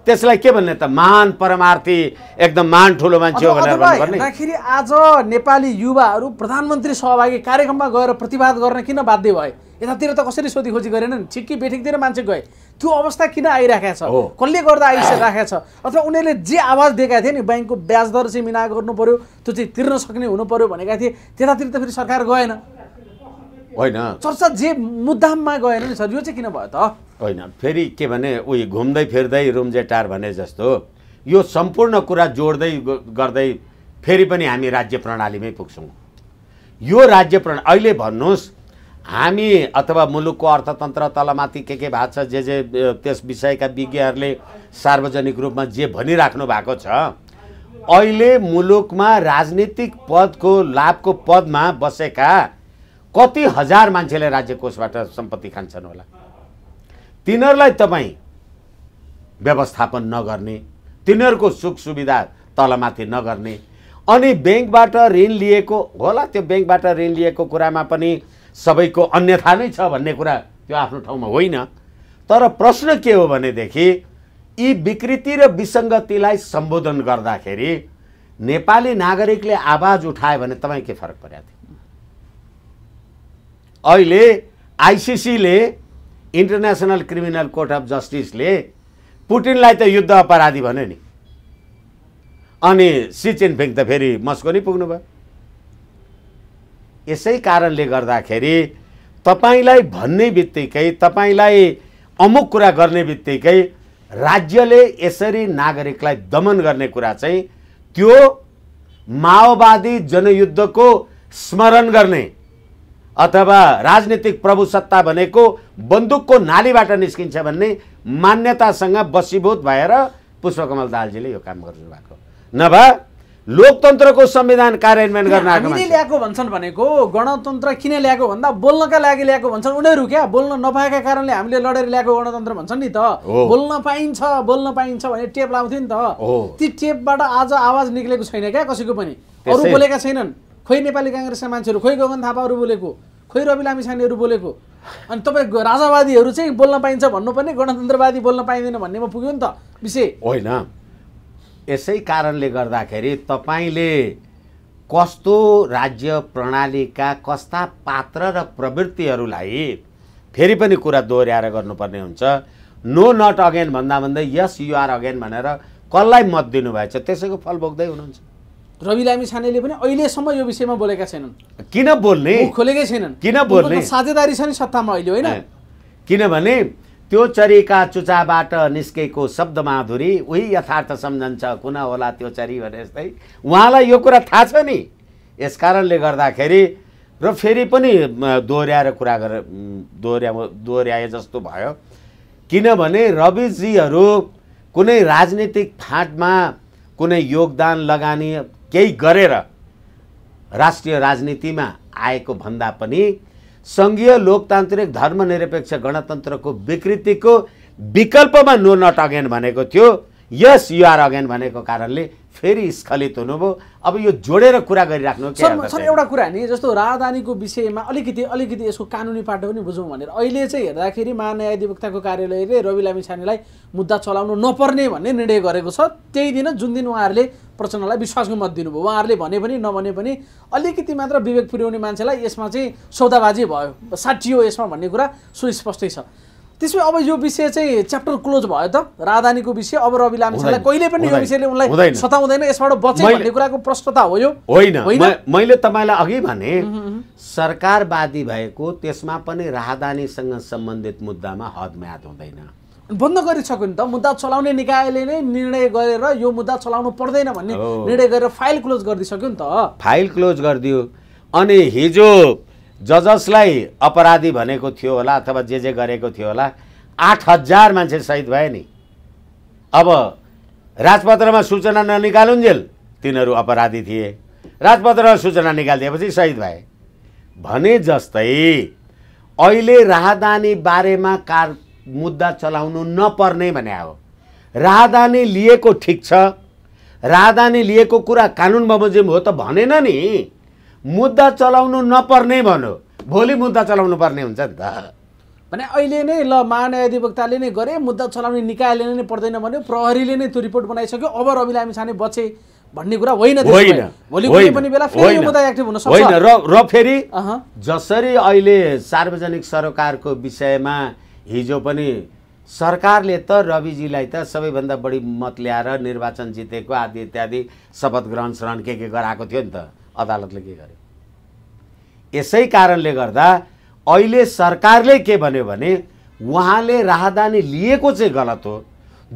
त्यसलाई के भन्ने त महान परमार्थी एकदम महान ठुलो मान्छे हो भनेर भन्दाखेरि आज नेपाली युवाहरू प्रधानमन्त्री सहभागी कार्यक्रममा गएर प्रतिवाद गर्न किन बाध्य भए यतातिर त कसरी सोधी खोजी गरेनन् छिक्की बेठिकतिर मान्छे गए त्यो अवस्था किन आइरहेको छ कसले गर्दा आइसकेको छ अथवा उनीहरूले जे आवाज दिएका थिए नि ब्याङ्कको ब्याज दर चाहिँ मिना गर्नु पऱ्यो त्यो चाहिँ तिर्न सक्ने हुनु पऱ्यो भनेका थिए त्यतातिर त फेरि सरकार गएन होइन चर्चा जे मुद्दामा गएन नि सर यो चाहिँ किन भयो त होइन फेरि के भने उयो घुम्दै फिर्दै टार भने जस्तो यो सम्पूर्ण कुरा जोड्दै गर्दै फेरि पनि हामी राज्य प्रणालीमै पुग्छौँ यो राज्य प्रणाली अहिले भन्नुहोस् हामी अथवा मुलुकको अर्थतन्त्र तलमाथि के के भएको छ जे जे त्यस विषयका विज्ञहरूले सार्वजनिक रूपमा जे भनिराख्नु भएको छ अहिले मुलुकमा राजनीतिक पदको लाभको पदमा बसेका कति हजार मान्छेले राज्य कोषबाट सम्पत्ति खान्छन् होला तिनीहरूलाई तपाईँ व्यवस्थापन नगर्ने तिनीहरूको सुख सुविधा तलमाथि नगर्ने अनि ब्याङ्कबाट ऋण लिएको होला त्यो ब्याङ्कबाट ऋण लिएको कुरामा पनि सबैको अन्यथा नै छ भन्ने कुरा त्यो आफ्नो ठाउँमा होइन तर प्रश्न के हो भनेदेखि यी विकृति र विसङ्गतिलाई सम्बोधन गर्दाखेरि नेपाली नागरिकले आवाज उठायो भने तपाईँ के फरक परेको थियो अहिले आइसिसीले इन्टरनेसनल क्रिमिनल कोर्ट अफ जस्टिसले पुटिनलाई त युद्ध अपराधी भन्यो नि अनि सिचेन फेङ त फेरि मस्को नै पुग्नु भयो यसै कारणले गर्दाखेरि तपाईँलाई भन्ने बित्तिकै तपाईँलाई अमुक कुरा गर्ने बित्तिकै राज्यले यसरी नागरिकलाई दमन गर्ने कुरा चाहिँ त्यो माओवादी जनयुद्धको स्मरण गर्ने अथवा राजनीतिक प्रभुसत्ता भनेको बन्दुकको नालीबाट निस्किन्छ भन्ने मान्यतासँग बसीभूत भएर पुष्पकमल दालजीले यो काम गर्नु भएको नभए लोकतन्त्रको संविधान कार्यान्वयन गर्न ल्याएको भन्छन् भनेको गणतन्त्र किन ल्याएको भन्दा बोल्नका लागि ल्याएको भन्छन् उनीहरू क्या बोल्न नपाएका कारणले हामीले लडेर ल्याएको गणतन्त्र भन्छन् नि त बोल्न पाइन्छ बोल्न पाइन्छ भने टेप लाउँथ्यो नि त ती टेपबाट आज आवाज निक्लेको छैन क्या कसैको पनि अरू बोलेका छैनन् खोइ नेपाली काङ्ग्रेसका मान्छेहरू खोइ गगन थापाहरू बोलेको खोइ रवि लामिछानेहरू बोलेको अनि तपाईँ राजावादीहरू चाहिँ बोल्न पाइन्छ भन्नु पनि गणतन्त्रवादी बोल्न पाइँदैन भन्नेमा पुग्यो नि त विषय होइन यसै कारणले गर्दाखेरि तपाईँले कस्तो राज्य प्रणालीका कस्ता पात्र र प्रवृत्तिहरूलाई फेरि पनि कुरा दोहोऱ्याएर गर्नुपर्ने हुन्छ नो नट अगेन भन्दा भन्दै यस युआर अगेन भनेर कसलाई मत दिनुभएछ त्यसैको फल भोग्दै हुनुहुन्छ रवि लामी छानेले पनि अहिलेसम्म यो विषयमा बोलेका छैनन् किन बोल्ने खोलेकै छैनन् किन बोल्ने साझेदारी छ नि सत्तामा अहिले होइन किनभने त्यो चरीका चुचाबाट निस्केको शब्द माधुरी उही यथार्थ सम्झन्छ कुन होला त्यो चरी भने जस्तै उहाँलाई यो कुरा थाहा छ नि यस कारणले गर्दाखेरि र फेरि पनि दोहोऱ्याएर कुरा गरे दोहोऱ्या दोहोऱ्याए जस्तो भयो किनभने रविजीहरू कुनै राजनीतिक फाँटमा कुनै योगदान लगानी केही गरेर राष्ट्रिय राजनीतिमा आएको भन्दा पनि सङ्घीय लोकतान्त्रिक धर्मनिरपेक्ष गणतन्त्रको विकृतिको विकल्पमा नो नट अगेन भनेको थियो यस युआर अगेन भनेको कारणले फेरि स्खलित हुनुभयो अब यो जोडेर कुरा गरिराख्नु सर सर एउटा कुरा नि जस्तो राजधानीको विषयमा अलिकति अलिकति यसको कानुनी पाटो पनि बुझौँ भनेर अहिले चाहिँ हेर्दाखेरि महान्यायाधिवक्ताको कार्यालयले रवि लामिछानेलाई मुद्दा चलाउनु नपर्ने भन्ने निर्णय गरेको छ त्यही दिन जुन दिन उहाँहरूले प्रचण्डलाई विश्वासको मत दिनुभयो उहाँहरूले भने पनि नभने पनि अलिकति मात्र विवेक पुर्याउने मान्छेलाई यसमा चाहिँ सौदाबाजी भयो साटियो यसमा भन्ने कुरा सुस्पष्टै छ त्यसमा अब यो विषय चाहिँ च्याप्टर क्लोज भयो त राजधानीको विषय अब रवि लामिछानेलाई कहिले पनि यो विषयले उनलाई सताउँदैन यसबाट बचे भन्ने कुराको प्रश्न त हो यो होइन मैले तपाईँलाई अघि भने सरकारवादी भएको त्यसमा पनि राजधानीसँग सम्बन्धित मुद्दामा हदम्याद हुँदैन बन्द गरिसक्यो नि त मुद्दा चलाउने निकायले नै निर्णय गरेर यो मुद्दा चलाउनु पर्दैन भन्ने निर्णय गरेर फाइल क्लोज गरिदिइसक्यो नि त फाइल क्लोज गरिदियो अनि हिजो ज जसलाई अपराधी भनेको थियो होला अथवा जे जे गरेको थियो होला आठ हजार मान्छे सहिद भए नि अब राजपत्रमा सूचना ननिकालुन्जेल तिनीहरू अपराधी थिए राजपत्रमा सूचना निकालिदिएपछि सहिद भए भने जस्तै अहिले राहदानी बारेमा कार मुद्दा चलाउनु नपर्ने भने हो राहदानी लिएको ठिक छ राहदानी लिएको कुरा कानुन बमोजिम हो त भनेन नि मुद्दा चलाउनु नपर्ने भन्यो भोलि मुद्दा चलाउनु पर्ने हुन्छ नि त भने अहिले नै ल महान्यायाधिवक्ताले नै गरे मुद्दा चलाउने निकायले नै पर्दैन भन्यो प्रहरीले नै त्यो रिपोर्ट बनाइसक्यो अब रवि लामी छाने बचे भन्ने कुरा होइन होइन र र फेरि जसरी अहिले सार्वजनिक सरकारको विषयमा हिजो पनि सरकारले त रविजीलाई त सबैभन्दा बढी मत ल्याएर निर्वाचन जितेको आदि इत्यादि शपथ ग्रहण श्रहण के के गराएको थियो नि त अदालतले के गर्यो यसै कारणले गर्दा अहिले सरकारले के भन्यो भने उहाँले राहदानी लिएको चाहिँ गलत हो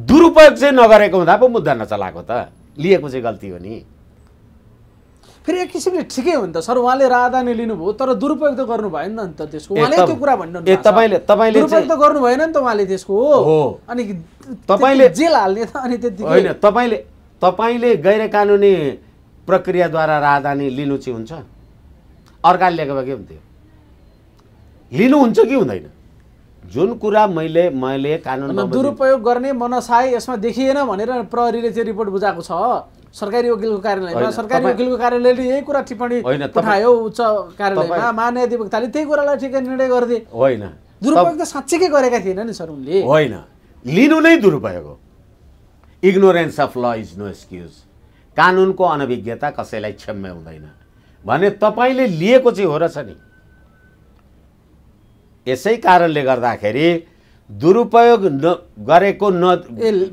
दुरुपयोग चाहिँ नगरेको हुँदा पो मुद्दा नचलाएको त लिएको चाहिँ गल्ती हो नि फेरि एक किसिमले ठिकै हो नि त सर उहाँले राहदानी लिनुभयो तर दुरुपयोग त गर्नु भएन नि त त्यसको त्यो कुरा भन्नु तपाईँले तपाईँले दुरुपयोग त गर्नु भएन नि त उहाँले त्यसको हो अनि तपाईँले जेल हाल्ने त अनि त्यति होइन तपाईँले तपाईँले गैर कानुनी प्रक्रियाद्वारा राजधानी लिनु चाहिँ हुन्छ अर्का लिएको भए के हुन्थ्यो लिनुहुन्छ कि हुँदैन जुन कुरा मैले मैले कानुन दुरुपयोग गर्ने मनसाय यसमा देखिएन भनेर प्रहरीले चाहिँ रिपोर्ट बुझाएको छ सरकारी वकिलको कार्यालयमा सरकारी वकिलको कार्यालयले यही कुरा टिप्पणी पठायो उच्च कार्यालयमा अधिवक्ताले त्यही कुरालाई ठिक निर्णय गरिदिए होइन दुरुपयोग त साँच्चैकै गरेका थिएन नि सर उनले होइन लिनु नै दुरुपयोग हो ignorance of law is no excuse कानुनको अनभिज्ञता कसैलाई क्षम्य हुँदैन भने तपाईँले लिएको चाहिँ हो रहेछ नि यसै कारणले गर्दाखेरि दुरुपयोग न गरेको न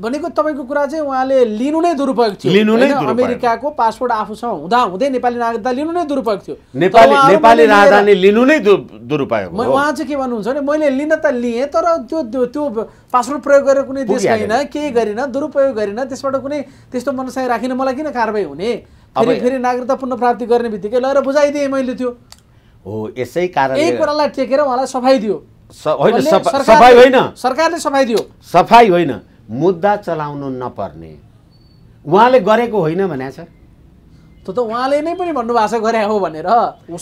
भनेको तपाईँको कुरा चाहिँ उहाँले लिनु नै दुरुपयोग थियो लिनु नै अमेरिकाको पासपोर्ट आफूसँग हुँदा हुँदै नेपाली नागरिकता लिनु नै दुरुपयोग थियो नेपाली नेपाली राजाले लिनु नै दुरुपयोग उहाँ चाहिँ के भन्नुहुन्छ भने मैले लिन त लिएँ तर त्यो त्यो पासपोर्ट प्रयोग गरेर कुनै देश होइन केही गरिनँ दुरुपयोग गरिनँ त्यसबाट कुनै त्यस्तो मनसाय राखिन मलाई किन कारवाही हुने फेरि फेरि नागरिकता पुनप्राप्ति गर्ने बित्तिकै लगेर बुझाइदिएँ मैले त्यो हो यसै कारण कुरालाई टेकेर उहाँलाई सफाइ दियो होइन सफाइ होइन सरकारले सफाई दियो सफाई होइन मुद्दा चलाउनु नपर्ने उहाँले गरेको होइन भने छ त्यो त उहाँले नै पनि भन्नुभएको छ गरे हो भनेर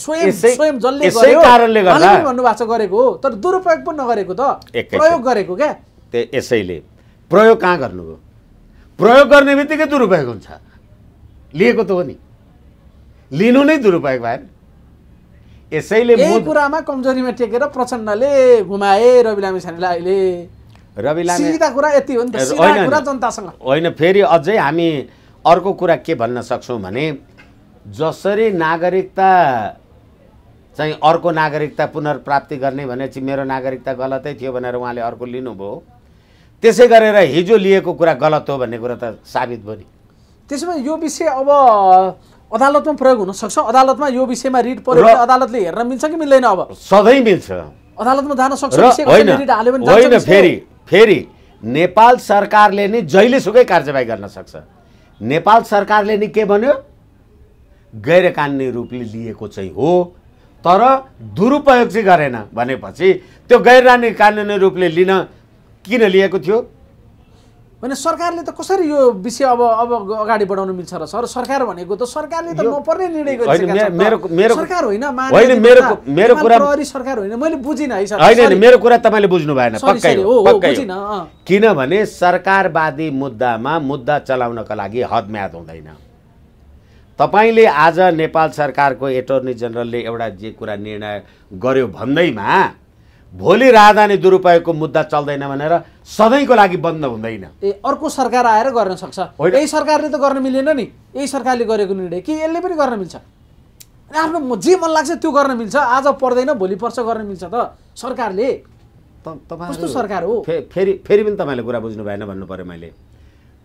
स्वयं कारणले गर्दा भन्नुभएको गरेको हो तर दुरुपयोग पनि नगरेको त प्रयोग गरेको क्या यसैले प्रयोग कहाँ गर्नुभयो प्रयोग गर्ने बित्तिकै दुरुपयोग हुन्छ लिएको त हो नि लिनु नै दुरुपयोग भएन यसैले कुरामा कमजोरीमा टेकेर प्रचण्डले घुमाए रवि लामी अहिले रवि कुरा यति हो नि कुरा जनतासँग होइन फेरि अझै हामी अर्को कुरा के भन्न सक्छौँ भने जसरी नागरिकता चाहिँ अर्को नागरिकता पुनर्प्राप्ति गर्ने भनेपछि मेरो नागरिकता गलतै थियो भनेर उहाँले अर्को लिनुभयो त्यसै गरेर हिजो लिएको कुरा गलत हो भन्ने कुरा त साबित भयो नि त्यसो भए यो विषय अब अदालतमा प्रयोग हुन सक्छ अदालतमा यो विषयमा रिट पर्यो अदालतले हेर्न मिल्छ कि मिल्दैन अब सधैँ मिल्छ अदालतमा जान सक्छ होइन फेरि फेरि नेपाल सरकारले नि जहिलेसुकै कार्यवाही गर्न सक्छ नेपाल सरकारले नि के भन्यो गैर कानुनी रूपले लिएको चाहिँ हो तर दुरुपयोग चाहिँ गरेन भनेपछि त्यो गैर कानुनी रूपले लिन किन लिएको थियो भने सरकारले त कसरी यो विषय अब अब अगाडि बढाउनु मिल्छ र सर सरकार भनेको त सरकारले त नपर्ने निर्णय गरिसकेको सरकार होइन मेरो कुरा सरकार होइन मैले बुझिनँ है सर होइन मेरो कुरा तपाईँले बुझ्नु भएन पक्कै किनभने सरकारवादी मुद्दामा मुद्दा चलाउनका लागि हदम्याद हुँदैन तपाईँले आज नेपाल सरकारको एटोर्नी जेनरलले एउटा जे कुरा निर्णय गर्यो भन्दैमा भोलि राजधानी दुरुपयोगको मुद्दा चल्दैन भनेर सधैँको लागि बन्द हुँदैन ए अर्को सरकार आएर गर्न सक्छ यही सरकारले त गर्न मिलेन नि यही सरकारले गरेको निर्णय के यसले पनि गर्न मिल्छ आफ्नो जे मन लाग्छ त्यो गर्न मिल्छ आज पर्दैन भोलि पर्छ गर्न मिल्छ त सरकारले कस्तो सरकार हो फेरि फेरि पनि तपाईँले कुरा बुझ्नु भएन भन्नु पऱ्यो मैले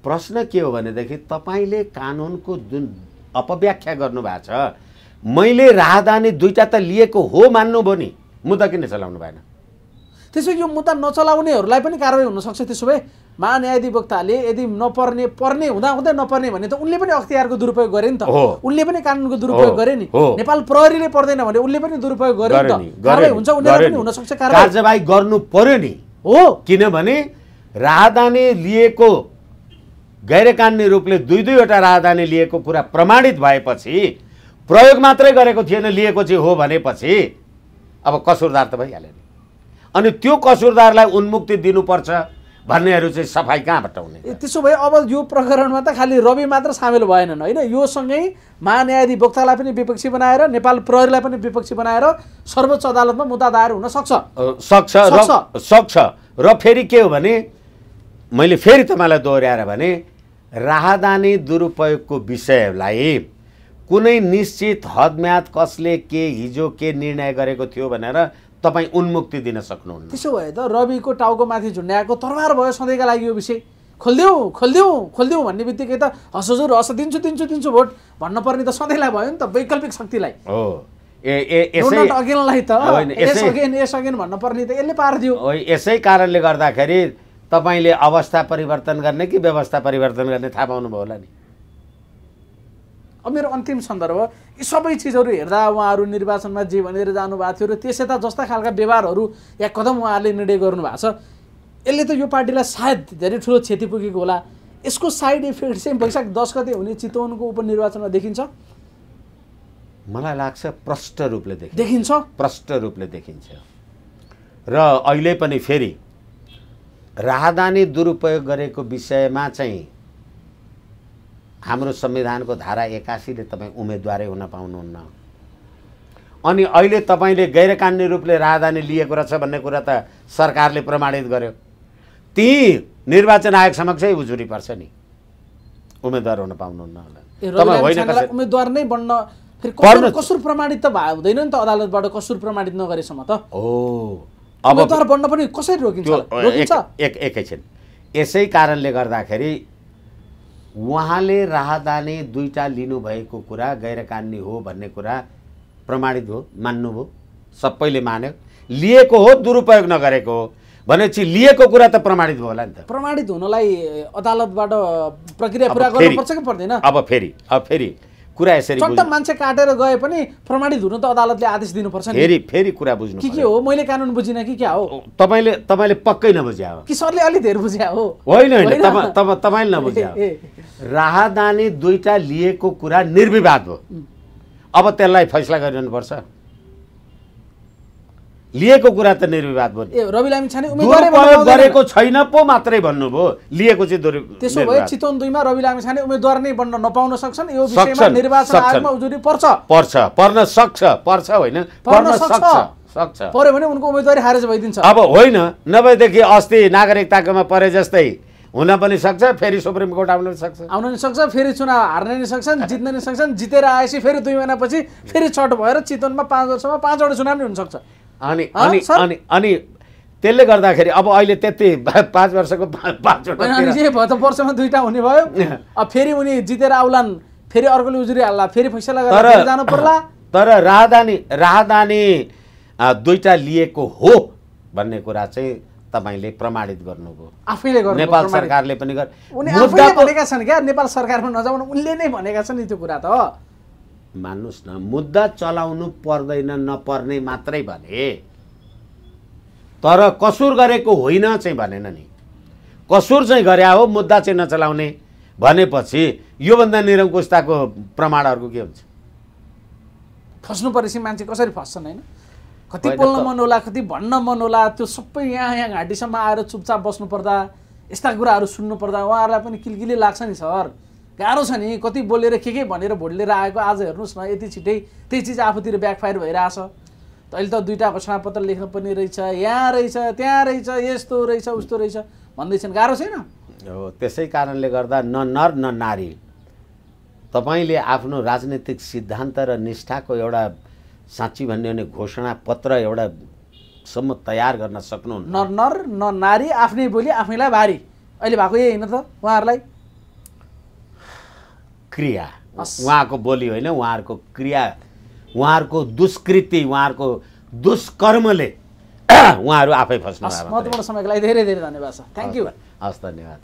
प्रश्न के हो भनेदेखि तपाईँले कानुनको जुन अपव्याख्या गर्नुभएको छ मैले राहदानी दुईवटा त लिएको हो मान्नुभयो नि मुद्दा किन चलाउनु भएन त्यसो यो मुद्दा नचलाउनेहरूलाई पनि कारवाही हुनसक्छ त्यसो भए महान्यायाधिवक्ताले यदि नपर्ने पर्ने हुँदा हुँदै नपर्ने भने त उनले पनि अख्तियारको दुरुपयोग गरे नि त उनले पनि कानुनको दुरुपयोग गरे नि नेपाल प्रहरीले पर्दैन भने उनले पनि दुरुपयोग गरे नि हुन्छ उनीहरू पनि सक्छ गर्नु पर्यो नि हो किनभने राहदाने लिएको गैर कानुनी रूपले दुई दुईवटा राहदाने लिएको कुरा प्रमाणित भएपछि प्रयोग मात्रै गरेको थिएन लिएको चाहिँ हो भनेपछि अब कसुरदार त भइहाल्यो अनि त्यो कसुरदारलाई उन्मुक्ति दिनुपर्छ भन्नेहरू चाहिँ सफाइ कहाँबाट हुने त्यसो भए अब यो प्रकरणमा त खालि रवि मात्र सामेल भएनन् होइन योसँगै महान्यायाधिवक्तालाई पनि विपक्षी बनाएर नेपाल प्रहरीलाई पनि विपक्षी बनाएर सर्वोच्च अदालतमा मुद्दा दायर हुन सक्छ सक्छ सक्छ र फेरि के हो भने मैले फेरि तपाईँलाई दोहोऱ्याएर भने राहदानी दुरुपयोगको विषयलाई कुनै निश्चित हदम्याद कसले के हिजो के निर्णय गरेको थियो भनेर तपाईँ उन्मुक्ति दिन सक्नुहुन्न त्यसो भए त रविको टाउको माथि झुन्ड्याएको तरवार भयो सधैँका लागि यो विषय खोलिदेऊ खोलिदेऊ खोलिदेऊ भन्ने बित्तिकै त हस हजुर हस दिन्छु दिन्छु दिन्छु भोट भन्नुपर्ने त सधैँलाई भयो नि त वैकल्पिक शक्तिलाई हो त पारिदियो यसै कारणले गर्दाखेरि तपाईँले अवस्था परिवर्तन गर्ने कि व्यवस्था परिवर्तन गर्ने थाहा पाउनुभयो होला नि अब मेरो अन्तिम सन्दर्भ यी सबै चिजहरू हेर्दा उहाँहरू निर्वाचनमा जे भनेर जानुभएको थियो र त्यस यता जस्ता खालका व्यवहारहरू या कदम उहाँहरूले निर्णय गर्नुभएको छ यसले त यो पार्टीलाई सायद धेरै ठुलो क्षति पुगेको होला यसको साइड इफेक्ट चाहिँ वैशाख दस गते हुने चितवनको उपनिर्वाचनमा देखिन्छ मलाई लाग्छ प्रष्ट रूपले देखिन्छ प्रष्ट रूपले देखिन्छ र अहिले पनि फेरि राहदानी दुरुपयोग गरेको विषयमा चाहिँ हाम्रो संविधानको धारा एकासीले तपाईँ उम्मेदवारै हुन पाउनुहुन्न अनि अहिले तपाईँले गैरकानुनी रूपले राहदानी लिएको रहेछ भन्ने कुरा त सरकारले प्रमाणित गर्यो ती निर्वाचन आयोग समक्षै उजुरी पर्छ नि उम्मेद्वार हुन पाउनुहुन्न होला उम्मेद्वार नै बन्न फेरि कसुर प्रमाणित त भए हुँदैन नि त अदालतबाट कसुर प्रमाणित नगरेसम्म त हो अब बन्न पनि कसरी रोकिन्छ एकैछिन यसै कारणले गर्दाखेरि उहाँले राहदाने दुईवटा लिनुभएको कुरा गैरकानुनी हो भन्ने कुरा प्रमाणित हो मान्नुभयो सबैले मान्यो लिएको हो दुरुपयोग नगरेको हो भनेपछि लिएको कुरा त प्रमाणित भयो होला नि त प्रमाणित हुनलाई अदालतबाट प्रक्रिया पुरा गर्नुपर्छ कि पर्दैन अब फेरि अब फेरि कुरा यसरी मान्छे काटेर गए पनि प्रमाणित हुनु त अदालतले आदेश दिनुपर्छ फेरि फेरि कुरा बुझ्नु के के हो मैले कानुन बुझिनँ कि क्या हो तपाईँले तपाईँले पक्कै नबुझ्या हो कि सरले अलिक धेरै बुझ्या हो होइन होइन तपाईँले नबुझ्या राहदानी दुईटा लिएको कुरा निर्विवाद हो अब त्यसलाई फैसला गरिरहनुपर्छ लिएको कुरा त निर्विवाद भयो रवि गरेको छैन पो मात्रै भन्नुभयो लिएको चाहिँ त्यसो भए चितवन दुईमा रवि लामी छाने उम्मेद्वार नै बन्न नपाउन सक्छन् यो विषयमा निर्वाचन आयोगमा उजुरी पर्छ पर्छ पर्न सक्छ पर्छ होइन पर्न सक्छ सक्छ पर्यो भने उनको उम्मेदवारी हारेज भइदिन्छ अब होइन नभएदेखि अस्ति नागरिकताकोमा परे जस्तै हुन पनि सक्छ फेरि सुप्रिम कोर्ट आउन सक्छ आउन पनि सक्छ फेरि चुनाव हार्न नि सक्छन् जित्न नि सक्छन् जितेर आएपछि फेरि दुई महिनापछि फेरि छट भएर चितवनमा पाँच वर्षमा पाँचवटा चुनाव नि हुनसक्छ अनि अनि अनि अनि त्यसले गर्दाखेरि अब अहिले त्यति पाँच वर्षको पाँचवटा वर्षमा दुईवटा हुने भयो अब फेरि उनी जितेर आउलान् फेरि अर्कोले उजुरी हाल्ला फेरि पैसा लगाएर जानु पर्ला तर राहदानी राहदानी दुईवटा लिएको हो भन्ने कुरा चाहिँ तपाईँले प्रमाणित गर्नुभयो आफैले गर्नु नेपाल सरकारले पनि आफैले भनेका छन् क्या नेपाल सरकारमा नजाउनु उनले नै भनेका छन् नि त्यो कुरा त मान्नुहोस् न मुद्दा चलाउनु पर्दैन नपर्ने मात्रै भने तर कसुर गरेको होइन चाहिँ भनेन नि कसुर चाहिँ गरे हो मुद्दा चाहिँ नचलाउने भनेपछि योभन्दा निरङ्कुशताको प्रमाणहरूको के हुन्छ फस्नु परेपछि मान्छे कसरी फस्छन् होइन कति बोल्न मन होला कति भन्न मन होला त्यो सबै यहाँ यहाँ घाँटीसम्म आएर चुपचाप बस्नुपर्दा यस्ता कुराहरू सुन्नुपर्दा उहाँहरूलाई पनि किलकिली लाग्छ नि सर गाह्रो छ नि कति बोलेर के के भनेर भोट लिएर आएको आज हेर्नुहोस् न यति छिटै त्यही चिज आफूतिर ब्याकफायर भइरहेछ त अहिले त दुईवटा घोषणापत्र लेख्नुपर्ने रहेछ यहाँ रहेछ त्यहाँ रहेछ यस्तो रहेछ उस्तो रहेछ भन्दैछन् गाह्रो छैन हो त्यसै कारणले गर्दा न नर न नारी तपाईँले आफ्नो राजनैतिक सिद्धान्त र निष्ठाको एउटा साँच्ची भन्यो भने घोषणा पत्र एउटा सम्म तयार गर्न सक्नु न नर न नारी आफ्नै बोली आफैलाई भारी अहिले भएको यही होइन त उहाँहरूलाई क्रिया उहाँको बोली होइन उहाँहरूको क्रिया उहाँहरूको दुष्कृति उहाँहरूको दुष्कर्मले उहाँहरू आफै फस्नु समयको लागि धेरै धेरै धन्यवाद छ थ्याङ्क यू हस् धन्यवाद